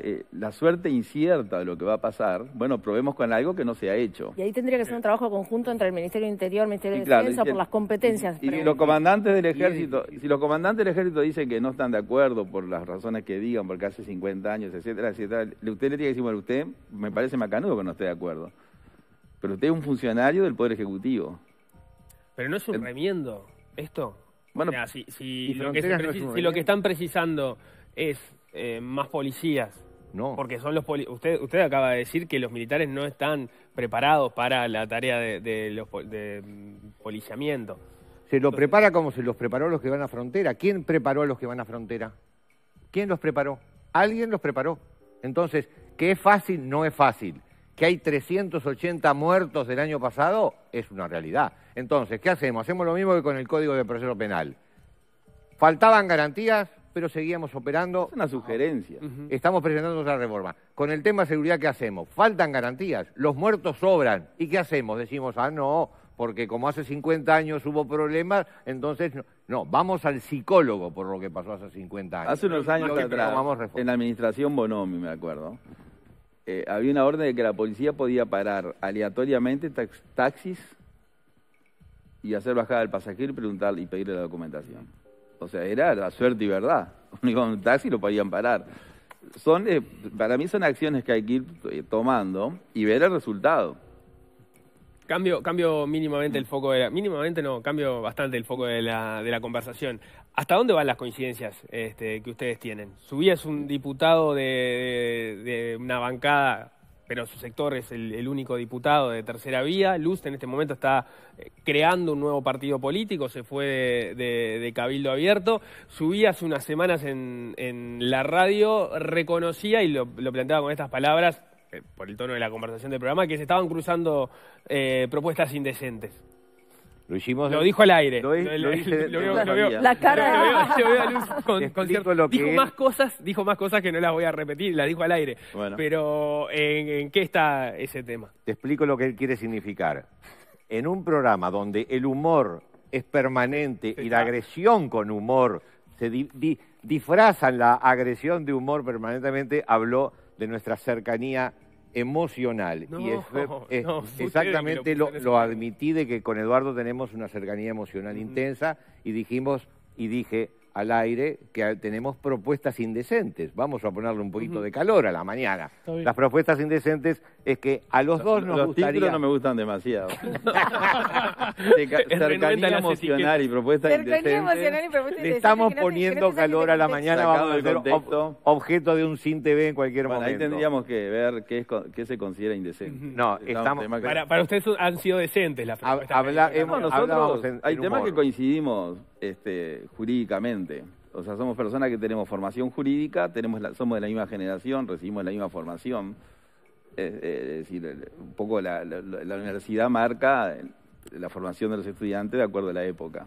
eh, la suerte incierta de lo que va a pasar, bueno, probemos con algo que no se ha hecho. Y ahí tendría que ser un eh. trabajo conjunto entre el Ministerio del Interior, el Ministerio de Defensa, por las competencias. Y, los comandantes del ejército, si los comandantes del ejército dicen que no están de acuerdo por las razones que digan, porque hace 50 años, etcétera, etcétera, usted le tiene que decir, bueno, usted me parece macanudo que no esté de acuerdo. Pero usted es un funcionario del Poder Ejecutivo. Pero no es un remiendo esto. Bueno, si, lo que están precisando es eh, más policías, no. porque son los usted, usted acaba de decir que los militares no están preparados para la tarea de, los de policiamiento. Se lo prepara como se los preparó los que van a frontera. ¿Quién preparó a los que van a frontera? ¿Quién los preparó? Alguien los preparó. Entonces, que es fácil, no es fácil. Que hay 380 muertos del año pasado, es una realidad. Entonces, ¿qué hacemos? Hacemos lo mismo que con el Código de Proceso Penal. Faltaban garantías, pero seguíamos operando. Es una sugerencia. Estamos presentando esa reforma. Con el tema de seguridad, ¿qué hacemos? Faltan garantías. Los muertos sobran. ¿Y qué hacemos? Decimos, ah, no, porque como hace 50 años hubo problemas, entonces no, vamos al psicólogo por lo que pasó hace 50 años. Hace unos años atrás, en la administración Bonomi, me acuerdo, eh, había una orden de que la policía podía parar aleatoriamente taxis y hacer bajada al pasajero y preguntar y pedirle la documentación. O sea, era la suerte y verdad. un taxi lo podían parar. Son, eh, para mí son acciones que hay que ir eh, tomando y ver el resultado. Cambio, cambio mínimamente el foco de la, mínimamente no, cambio bastante el foco de la, de la conversación. ¿Hasta dónde van las coincidencias este, que ustedes tienen? Subías un diputado de una bancada pero su sector es el, único diputado de tercera vía. Luz en este momento está eh, creando un nuevo partido político, se fue de, Cabildo Abierto. subía hace unas semanas en, la radio, reconocía y lo, planteaba con estas palabras, eh, por el tono de la conversación del programa, que se estaban cruzando eh, propuestas indecentes. Lo dijo al aire. Lo, La cara. se a con, cierto, lo Dijo más cosas, dijo más cosas que no las voy a repetir, la dijo al aire. Pero, ¿en, qué está ese tema? Te explico lo que él quiere significar. En un programa donde el humor es permanente y la agresión con humor se disfrazan la agresión de humor permanentemente, habló de nuestra cercanía emocional. y es, exactamente lo, admití de que con Eduardo tenemos una cercanía emocional intensa y dijimos, y dije, al aire que tenemos propuestas indecentes. Vamos a ponerle un poquito de calor a la mañana. Las propuestas indecentes es que a los dos nos los no me gustan demasiado. cercanía emocional y y estamos poniendo calor a la mañana, vamos a ser objeto de un sin en cualquier momento. Ahí tendríamos que ver qué, es, qué se considera indecente. No, Para, ustedes han sido decentes las propuestas. hay temas que coincidimos este, jurídicamente o sea, somos personas que tenemos formación jurídica, tenemos somos de la misma generación, recibimos la misma formación. Es, decir, un poco la, universidad marca la formación de los estudiantes de acuerdo a la época.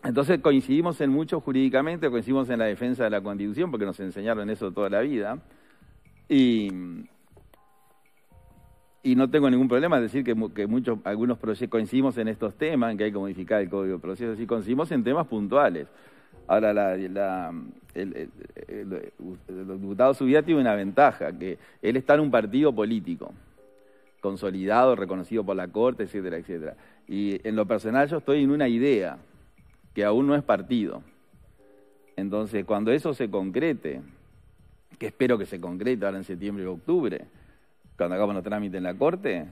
entonces coincidimos en mucho jurídicamente, coincidimos en la defensa de la Constitución, porque nos enseñaron eso toda la vida. Y, y no tengo ningún problema en decir que, muchos, algunos proyectos coincidimos en estos temas, en que hay que modificar el código de proceso, sí coincidimos en temas puntuales. Ahora, la, el, el, diputado Subida tiene una ventaja, que él está en un partido político, consolidado, reconocido por la Corte, etcétera, etcétera. Y en lo personal yo estoy en una idea, que aún no es partido. Entonces, cuando eso se concrete, que espero que se concrete ahora en septiembre o octubre, cuando hagamos los trámites en la Corte,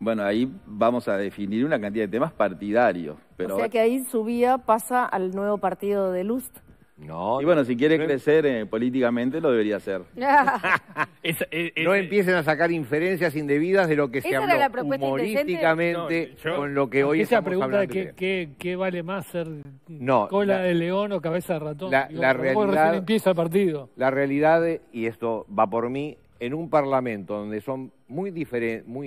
bueno, ahí vamos a definir una cantidad de temas partidarios. O sea que ahí su vía pasa al nuevo partido de Lust. No. Y bueno, si quiere crecer eh, políticamente, lo debería hacer. no empiecen a sacar inferencias indebidas de lo que se habló humorísticamente con lo que hoy esa pregunta De qué, qué, vale más ser cola de león o cabeza de ratón? La, la realidad, empieza el partido. La realidad, y esto va por mí, en un Parlamento donde son muy,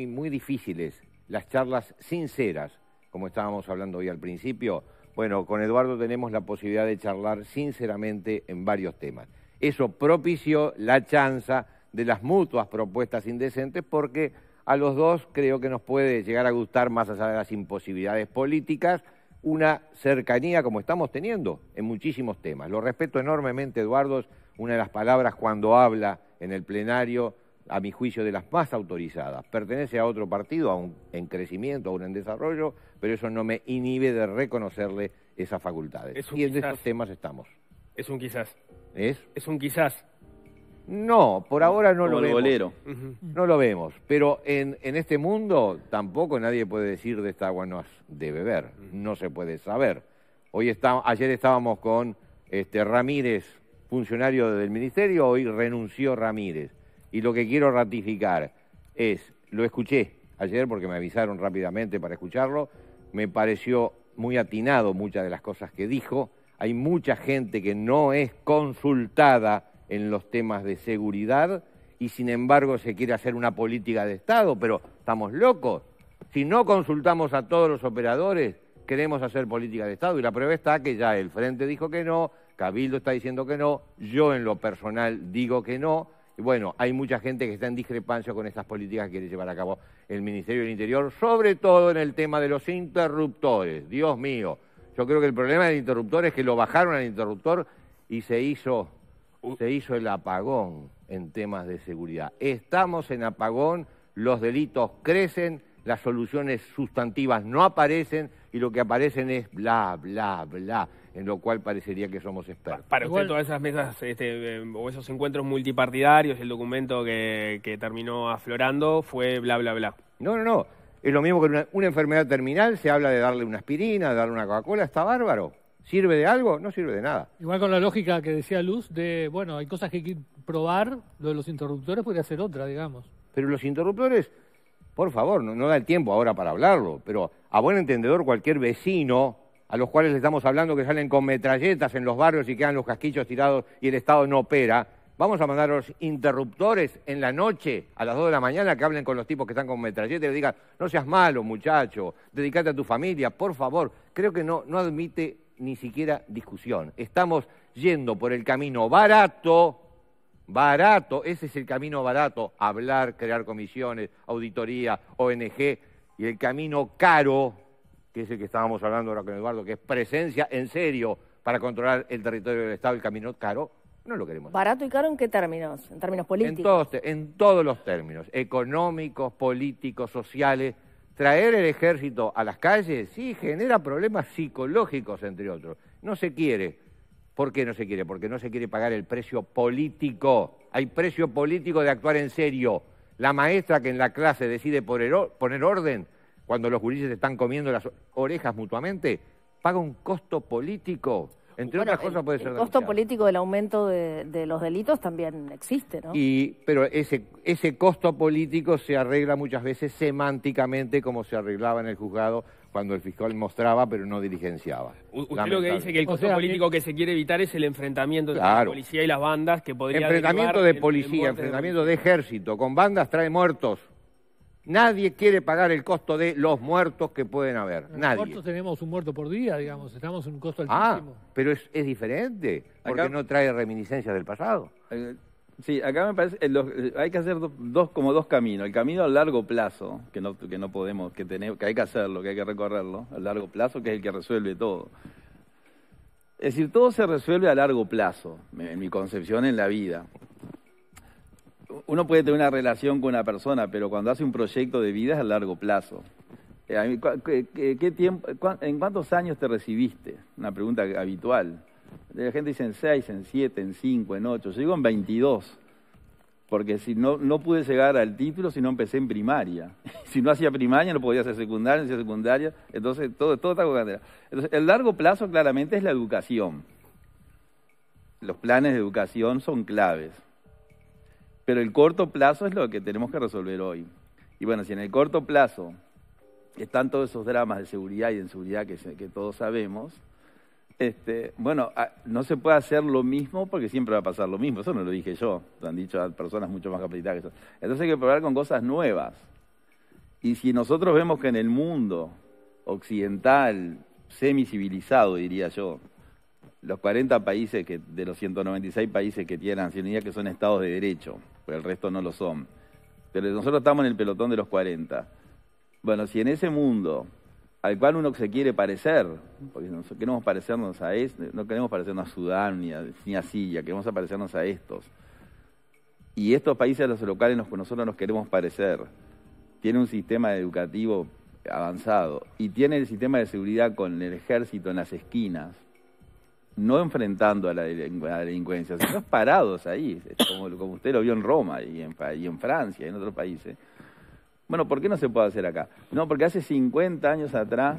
muy, difíciles las charlas sinceras, como estábamos hablando hoy al principio, bueno, con Eduardo tenemos la posibilidad de charlar sinceramente en varios temas. Eso propició la chanza de las mutuas propuestas indecentes porque a los dos creo que nos puede llegar a gustar, más allá de las imposibilidades políticas, una cercanía como estamos teniendo en muchísimos temas. Lo respeto enormemente, Eduardo, es una de las palabras cuando habla en el plenario, a mi juicio, de las más autorizadas. Pertenece a otro partido, aún en crecimiento, aún en desarrollo, pero eso no me inhibe de reconocerle esas facultades. y en estos temas estamos. Es un quizás. ¿Es? Es un quizás. No, por ahora no lo vemos. Bolero. No lo vemos. Pero en, este mundo tampoco nadie puede decir de esta agua no has de beber. No se puede saber. Hoy está, ayer estábamos con este, Ramírez, funcionario del ministerio, hoy renunció Ramírez. Y lo que quiero ratificar es, lo escuché ayer porque me avisaron rápidamente para escucharlo, me pareció muy atinado muchas de las cosas que dijo. Hay mucha gente que no es consultada en los temas de seguridad y sin embargo se quiere hacer una política de Estado, pero estamos locos. Si no consultamos a todos los operadores, queremos hacer política de Estado y la prueba está que ya el Frente dijo que no, Cabildo está diciendo que no, yo en lo personal digo que no. Y bueno, hay mucha gente que está en discrepancia con estas políticas que quiere llevar a cabo el Ministerio del Interior, sobre todo en el tema de los interruptores. Dios mío, yo creo que el problema del interruptor es que lo bajaron al interruptor y se hizo, se hizo el apagón en temas de seguridad. Estamos en apagón, los delitos crecen, las soluciones sustantivas no aparecen y lo que aparecen es bla, bla, bla en lo cual parecería que somos expertos. Para usted, todas esas mesas este, eh, o esos encuentros multipartidarios, el documento que, terminó aflorando fue bla, bla, bla. No, no, no. Es lo mismo que una, enfermedad terminal, se habla de darle una aspirina, de darle una Coca-Cola, está bárbaro. ¿Sirve de algo? No sirve de nada. Igual con la lógica que decía Luz de, bueno, hay cosas que hay que probar, lo de los interruptores puede ser otra, digamos. Pero los interruptores, por favor, no da el tiempo ahora para hablarlo, pero a buen entendedor cualquier vecino a los cuales le estamos hablando que salen con metralletas en los barrios y quedan los casquillos tirados y el Estado no opera, vamos a mandar a los interruptores en la noche, a las 2 de la mañana, que hablen con los tipos que están con metralletas y le digan, no seas malo, muchacho, dedícate a tu familia, por favor. Creo que no, no admite ni siquiera discusión. Estamos yendo por el camino barato, barato, ese es el camino barato, hablar, crear comisiones, auditoría, ONG, y el camino caro, que es el que estábamos hablando ahora con Eduardo, que es presencia en serio para controlar el territorio del Estado, el camino caro, no lo queremos. ¿Barato y caro en qué términos? ¿En términos políticos? En todos, en todos los términos, económicos, políticos, sociales. Traer el ejército a las calles, sí, genera problemas psicológicos, entre otros. No se quiere. ¿Por qué no se quiere? Porque no se quiere pagar el precio político. Hay precio político de actuar en serio. La maestra que en la clase decide poner orden cuando los juristas están comiendo las orejas mutuamente, paga un costo político. Entre otras cosas puede ser... El costo político del aumento de, los delitos también existe, ¿no? Y, pero ese, ese costo político se arregla muchas veces semánticamente como se arreglaba en el juzgado cuando el fiscal mostraba pero no diligenciaba. Usted lo que dice que el costo político que... se quiere evitar es el enfrentamiento entre la policía y las bandas que podría Enfrentamiento de policía, enfrentamiento de ejército, con bandas trae muertos. Nadie quiere pagar el costo de los muertos que pueden haber. Los Nadie. tenemos un muerto por día, digamos. Estamos en un costo ah, altísimo. Ah, pero es, diferente, porque no trae reminiscencias del pasado. Eh, sí, acá me parece, eh, eh, hay que hacer dos, como dos caminos. El camino a largo plazo, que no, que no podemos, que, tenemos, que hay que hacerlo, que hay que recorrerlo, a largo plazo, que es el que resuelve todo. Es decir, todo se resuelve a largo plazo, en mi concepción en la vida uno puede tener una relación con una persona, pero cuando hace un proyecto de vida es a largo plazo. Eh, ¿En cuántos años te recibiste? Una pregunta habitual. La gente dice en 6, en 7, en 5, en 8. Yo digo en 22. Porque si no, no pude llegar al título si no empecé en primaria. Si no hacía primaria, no podía hacer secundaria, no hacía secundaria. Entonces, todo, todo está con Entonces, el largo plazo claramente es la educación. Los planes de educación son claves. Pero el corto plazo es lo que tenemos que resolver hoy. Y bueno, si en el corto plazo están todos esos dramas de seguridad y inseguridad que, que todos sabemos, este, bueno, ah, no se puede hacer lo mismo porque siempre va a pasar lo mismo. Eso no lo dije yo, lo han dicho personas mucho más capacitadas que yo. Entonces hay que probar con cosas nuevas. Y si nosotros vemos que en el mundo occidental, semi-civilizado diría yo, los 40 países que, de los 196 países que tienen no que son estados de derecho, porque el resto no lo son. Pero nosotros estamos en el pelotón de los 40. Bueno, si en ese mundo al cual uno se quiere parecer, porque no queremos parecernos a no queremos parecernos a Sudán ni a, ni a queremos parecernos a estos. Y estos países a los locales que nosotros nos queremos parecer. Tiene un sistema educativo avanzado y tiene el sistema de seguridad con el ejército en las esquinas, no enfrentando a la, delincuencia, sino parados ahí, como, como usted lo vio en Roma y en, en Francia y en otros países. Bueno, ¿por qué no se puede hacer acá? No, porque hace 50 años atrás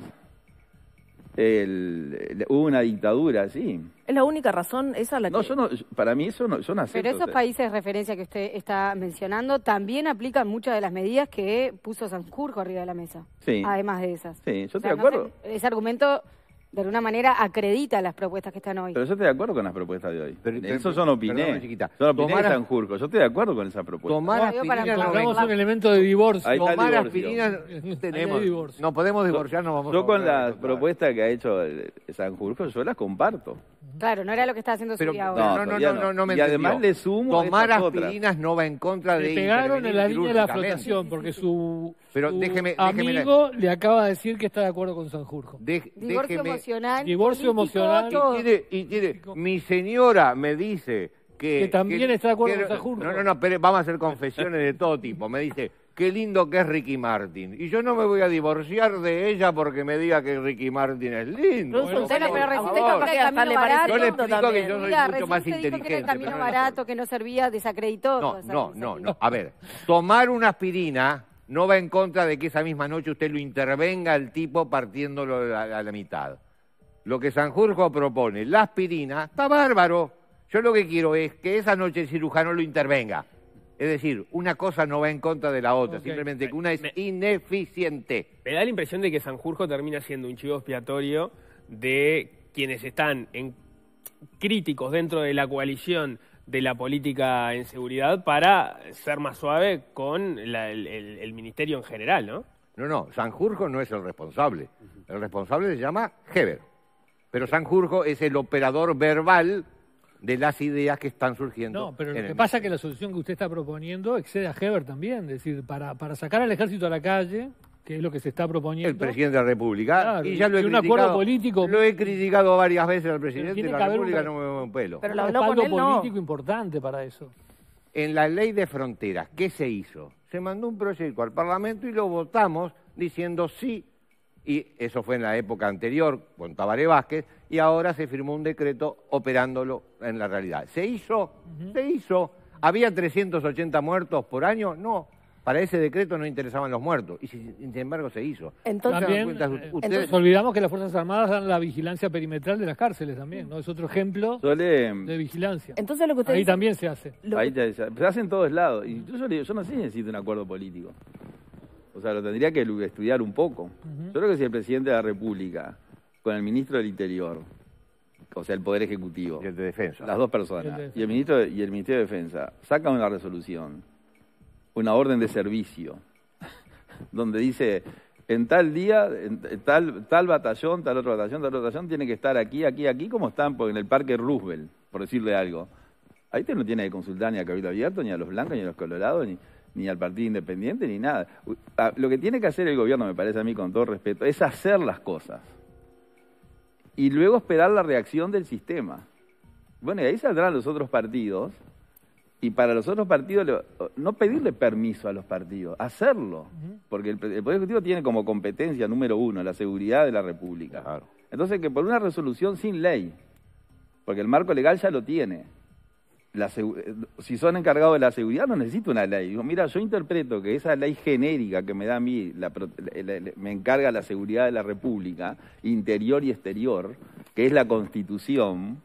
hubo una dictadura, sí. Es la única razón, esa la no, Yo no, para mí eso no, yo no Pero esos países de referencia que usted está mencionando también aplican muchas de las medidas que puso Sanjurjo arriba de la mesa. Sí. Además de esas. Sí, yo estoy de acuerdo. ese argumento de alguna manera acredita las propuestas que están hoy. Pero yo estoy de acuerdo con las propuestas de hoy. Pero, Eso yo no opiné. no de Sanjurco. Yo estoy de acuerdo con esa propuesta. Tomar aspirina, no, hagamos un elemento de divorcio. Tomar aspirina, tenemos divorcio. No podemos divorciarnos. Vamos yo con las propuestas que ha hecho Sanjurco, yo las comparto. Claro, no era lo que estaba haciendo Pero, ahora. No, no, no, no, me me Y además le sumo Tomar aspirinas no va en contra de... Le pegaron en la línea de la flotación porque su pero déjeme, déjeme, amigo le acaba de decir que está de acuerdo con Sanjurjo. De, divorcio emocional. Divorcio emocional. Y tiene, mi señora me dice que... Que también está de acuerdo con Sanjurjo. No, no, no, pero vamos a hacer confesiones de todo tipo. Me dice, qué lindo que es Ricky Martin. Y yo no me voy a divorciar de ella porque me diga que Ricky Martin es lindo. No, pero Yo le explico que yo soy mucho más inteligente. Que era el camino barato, que no servía, desacreditó. No, no, no, no. A ver, tomar una aspirina no va en contra de que esa misma noche usted lo intervenga al tipo partiéndolo a, la mitad. Lo que Sanjurjo propone, la aspirina, está bárbaro. Yo lo que quiero es que esa noche el cirujano lo intervenga. Es decir, una cosa no va en contra de la otra, simplemente que una es ineficiente. Me da la impresión de que Sanjurjo termina siendo un chivo expiatorio de quienes están en críticos dentro de la coalición de la política en seguridad para ser más suave con el, ministerio en general, ¿no? No, no, Sanjurjo no es el responsable. El responsable se llama Heber. Pero Sanjurjo es el operador verbal de las ideas que están surgiendo. No, pero lo que pasa es que la solución que usted está proponiendo excede a Heber también. Es decir, para, para sacar al ejército a la calle, que es lo que se está proponiendo. El presidente de la República. y ya lo he, lo he criticado varias veces al presidente de la República, no me veo un pelo. Pero lo habló con político importante para eso. En la ley de fronteras, ¿qué se hizo? Se mandó un proyecto al Parlamento y lo votamos diciendo sí y eso fue en la época anterior con Tabaré Vázquez, y ahora se firmó un decreto operándolo en la realidad. ¿Se hizo? ¿Se hizo? ¿Había 380 muertos por año? No, para ese decreto no interesaban los muertos. Y sin, embargo se hizo. Entonces, eh, olvidamos que las Fuerzas Armadas dan la vigilancia perimetral de las cárceles también, ¿no? Es otro ejemplo de vigilancia. Entonces lo que Ahí también se hace. se hace en todos lados. y yo, yo no sé si necesito un acuerdo político. O sea, lo tendría que estudiar un poco. Yo creo que si el presidente de la República, con el ministro del Interior, o sea, el Poder Ejecutivo. Defensa. Las dos personas. Y el, ministro, y el Ministerio de Defensa sacan una resolución una orden de servicio, donde dice, en tal día, en tal, tal batallón, tal otro batallón, tal otro batallón, tiene que estar aquí, aquí, aquí, como están en el Parque Roosevelt, por decirle algo. Ahí usted no tiene que consultar ni a Cabildo Abierto, ni a los blancos, ni a los colorados, ni, ni al Partido Independiente, ni nada. Lo que tiene que hacer el gobierno, me parece a mí con todo respeto, es hacer las cosas. Y luego esperar la reacción del sistema. Bueno, y ahí saldrán los otros partidos y para los otros partidos, no pedirle permiso a los partidos, hacerlo. Porque el, Poder Ejecutivo tiene como competencia número uno la seguridad de la República. Entonces, que por una resolución sin ley, porque el marco legal ya lo tiene. La, eh, si son encargados de la seguridad, no necesito una ley. mira, yo interpreto que esa ley genérica que me da a mí, me encarga la seguridad de la República, interior y exterior, que es la Constitución,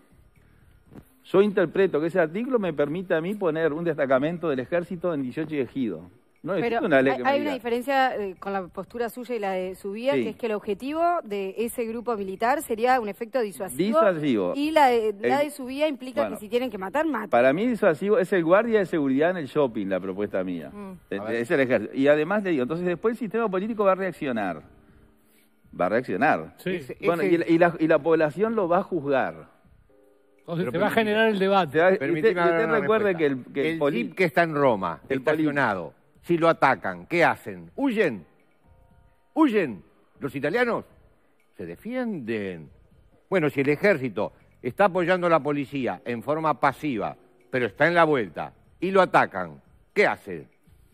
yo interpreto que ese artículo me permite a mí poner un destacamento del ejército en 18 ejidos. No Pero una ley hay, una diferencia eh, con la postura suya y la de su vía, que es que el objetivo de ese grupo militar sería un efecto disuasivo. Disuasivo. Y la de, eh, su vía implica que si tienen que matar, matan. Para mí disuasivo es el guardia de seguridad en el shopping, la propuesta mía. Mm. Eh, es, el ejército. Y además le digo, entonces después el sistema político va a reaccionar. Va a reaccionar. y, y la población lo va a juzgar se va a generar el debate. recuerde que el, que que está en Roma, el estacionado, si lo atacan, ¿qué hacen? Huyen. Huyen. Los italianos se defienden. Bueno, si el ejército está apoyando a la policía en forma pasiva, pero está en la vuelta y lo atacan, ¿qué hacen?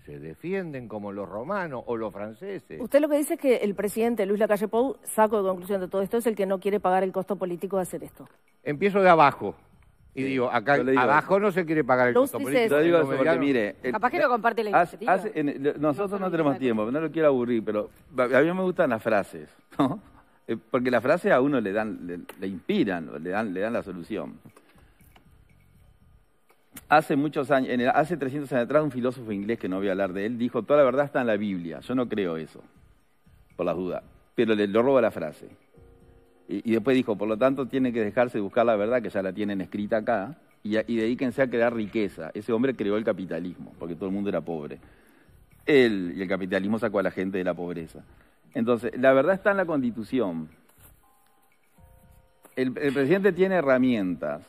se defienden como los romanos o los franceses. Usted lo que dice es que el presidente Luis Lacalle Pou, saco de conclusión de todo esto, es el que no quiere pagar el costo político de hacer esto. Empiezo de abajo. Y digo, acá abajo no se quiere pagar el costo político. Capaz que no comparte la iniciativa. nosotros no, tenemos tiempo, no lo quiero aburrir, pero a mí me gustan las frases, ¿no? Eh, porque las frases a uno le dan, le inspiran, le dan, le dan la solución. Hace muchos años, hace 300 años atrás, un filósofo inglés que no voy a hablar de él dijo: Toda la verdad está en la Biblia. Yo no creo eso, por las dudas. Pero le, roba la frase. Y, después dijo: Por lo tanto, tiene que dejarse de buscar la verdad, que ya la tienen escrita acá, y, y, dedíquense a crear riqueza. Ese hombre creó el capitalismo, porque todo el mundo era pobre. Él y el capitalismo sacó a la gente de la pobreza. Entonces, la verdad está en la Constitución. el presidente tiene herramientas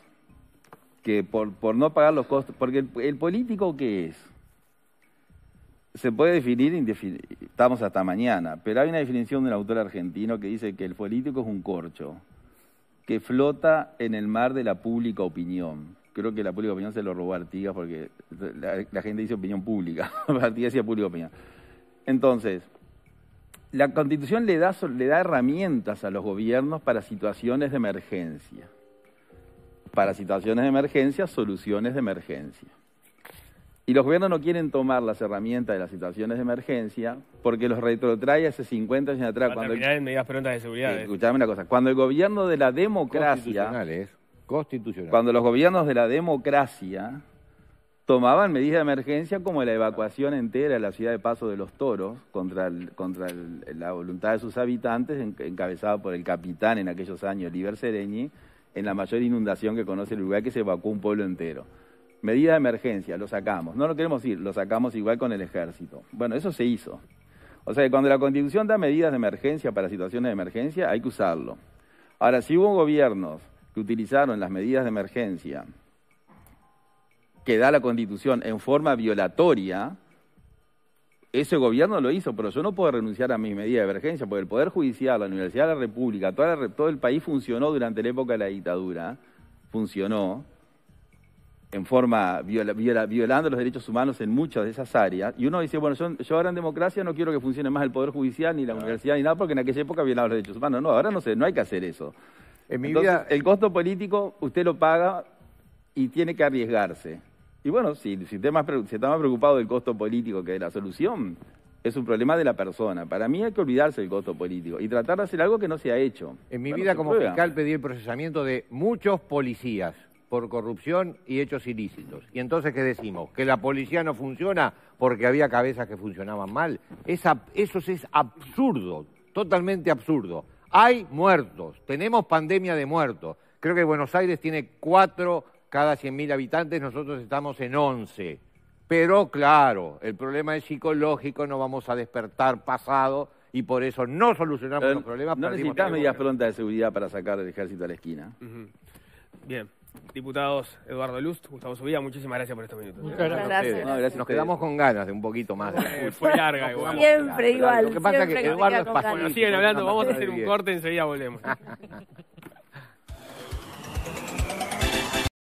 que por, por no pagar los costos, porque el, político qué es? Se puede definir, estamos hasta mañana, pero hay una definición de un autor argentino que dice que el político es un corcho que flota en el mar de la pública opinión. Creo que la pública opinión se lo robó Artigas porque la, gente dice opinión pública, Artigas decía pública opinión. Entonces, la Constitución le da, le da herramientas a los gobiernos para situaciones de emergencia para situaciones de emergencia, soluciones de emergencia. Y los gobiernos no quieren tomar las herramientas de las situaciones de emergencia porque los retrotrae hace 50 años atrás. cuando en medidas de seguridad. Eh. escuchame una cosa. Cuando el gobierno de la democracia... Constitucionales. Eh, Constitucionales. Cuando los gobiernos de la democracia tomaban medidas de emergencia como la evacuación entera de la ciudad de Paso de los Toros contra, contra la voluntad de sus habitantes, encabezada por el capitán en aquellos años, Oliver Sereñi, en la mayor inundación que conoce el lugar, que se evacuó un pueblo entero. Medida de emergencia, lo sacamos. No lo queremos ir, lo sacamos igual con el ejército. Bueno, eso se hizo. O sea que cuando la Constitución da medidas de emergencia para situaciones de emergencia, hay que usarlo. Ahora, si hubo gobiernos que utilizaron las medidas de emergencia que da la Constitución en forma violatoria, ese gobierno lo hizo, pero yo no puedo renunciar a mis medidas de emergencia, porque el Poder Judicial, la Universidad de la República, todo el país funcionó durante la época de la dictadura, funcionó en forma violando los derechos humanos en muchas de esas áreas, y uno dice, bueno, yo, ahora en democracia no quiero que funcione más el Poder Judicial, ni la universidad, ni nada, porque en aquella época violaban los derechos humanos. No, ahora no sé, no hay que hacer eso. El costo político usted lo paga y tiene que arriesgarse. Y bueno, si, está más preocupado del costo político que de la solución, es un problema de la persona. Para mí hay que olvidarse del costo político y tratar de hacer algo que no se ha hecho. En mi vida como fiscal pedí el procesamiento de muchos policías por corrupción y hechos ilícitos. Y entonces, ¿qué decimos? ¿Que la policía no funciona porque había cabezas que funcionaban mal? eso es absurdo, totalmente absurdo. Hay muertos, tenemos pandemia de muertos. Creo que Buenos Aires tiene cuatro cada 100.000 habitantes nosotros estamos en 11. Pero claro, el problema es psicológico, no vamos a despertar pasado y por eso no solucionamos eh, los problemas. No necesitas medidas prontas de seguridad para sacar el ejército a la esquina. Bien. Diputados Eduardo Lust, Gustavo Subía, muchísimas gracias por estos minutos. Muchas gracias. Nos quedamos con ganas de un poquito más. Eh, fue larga igual. Siempre igual. Lo que pasa es que Eduardo es Bueno, siguen hablando, vamos a hacer un corte, y enseguida volvemos.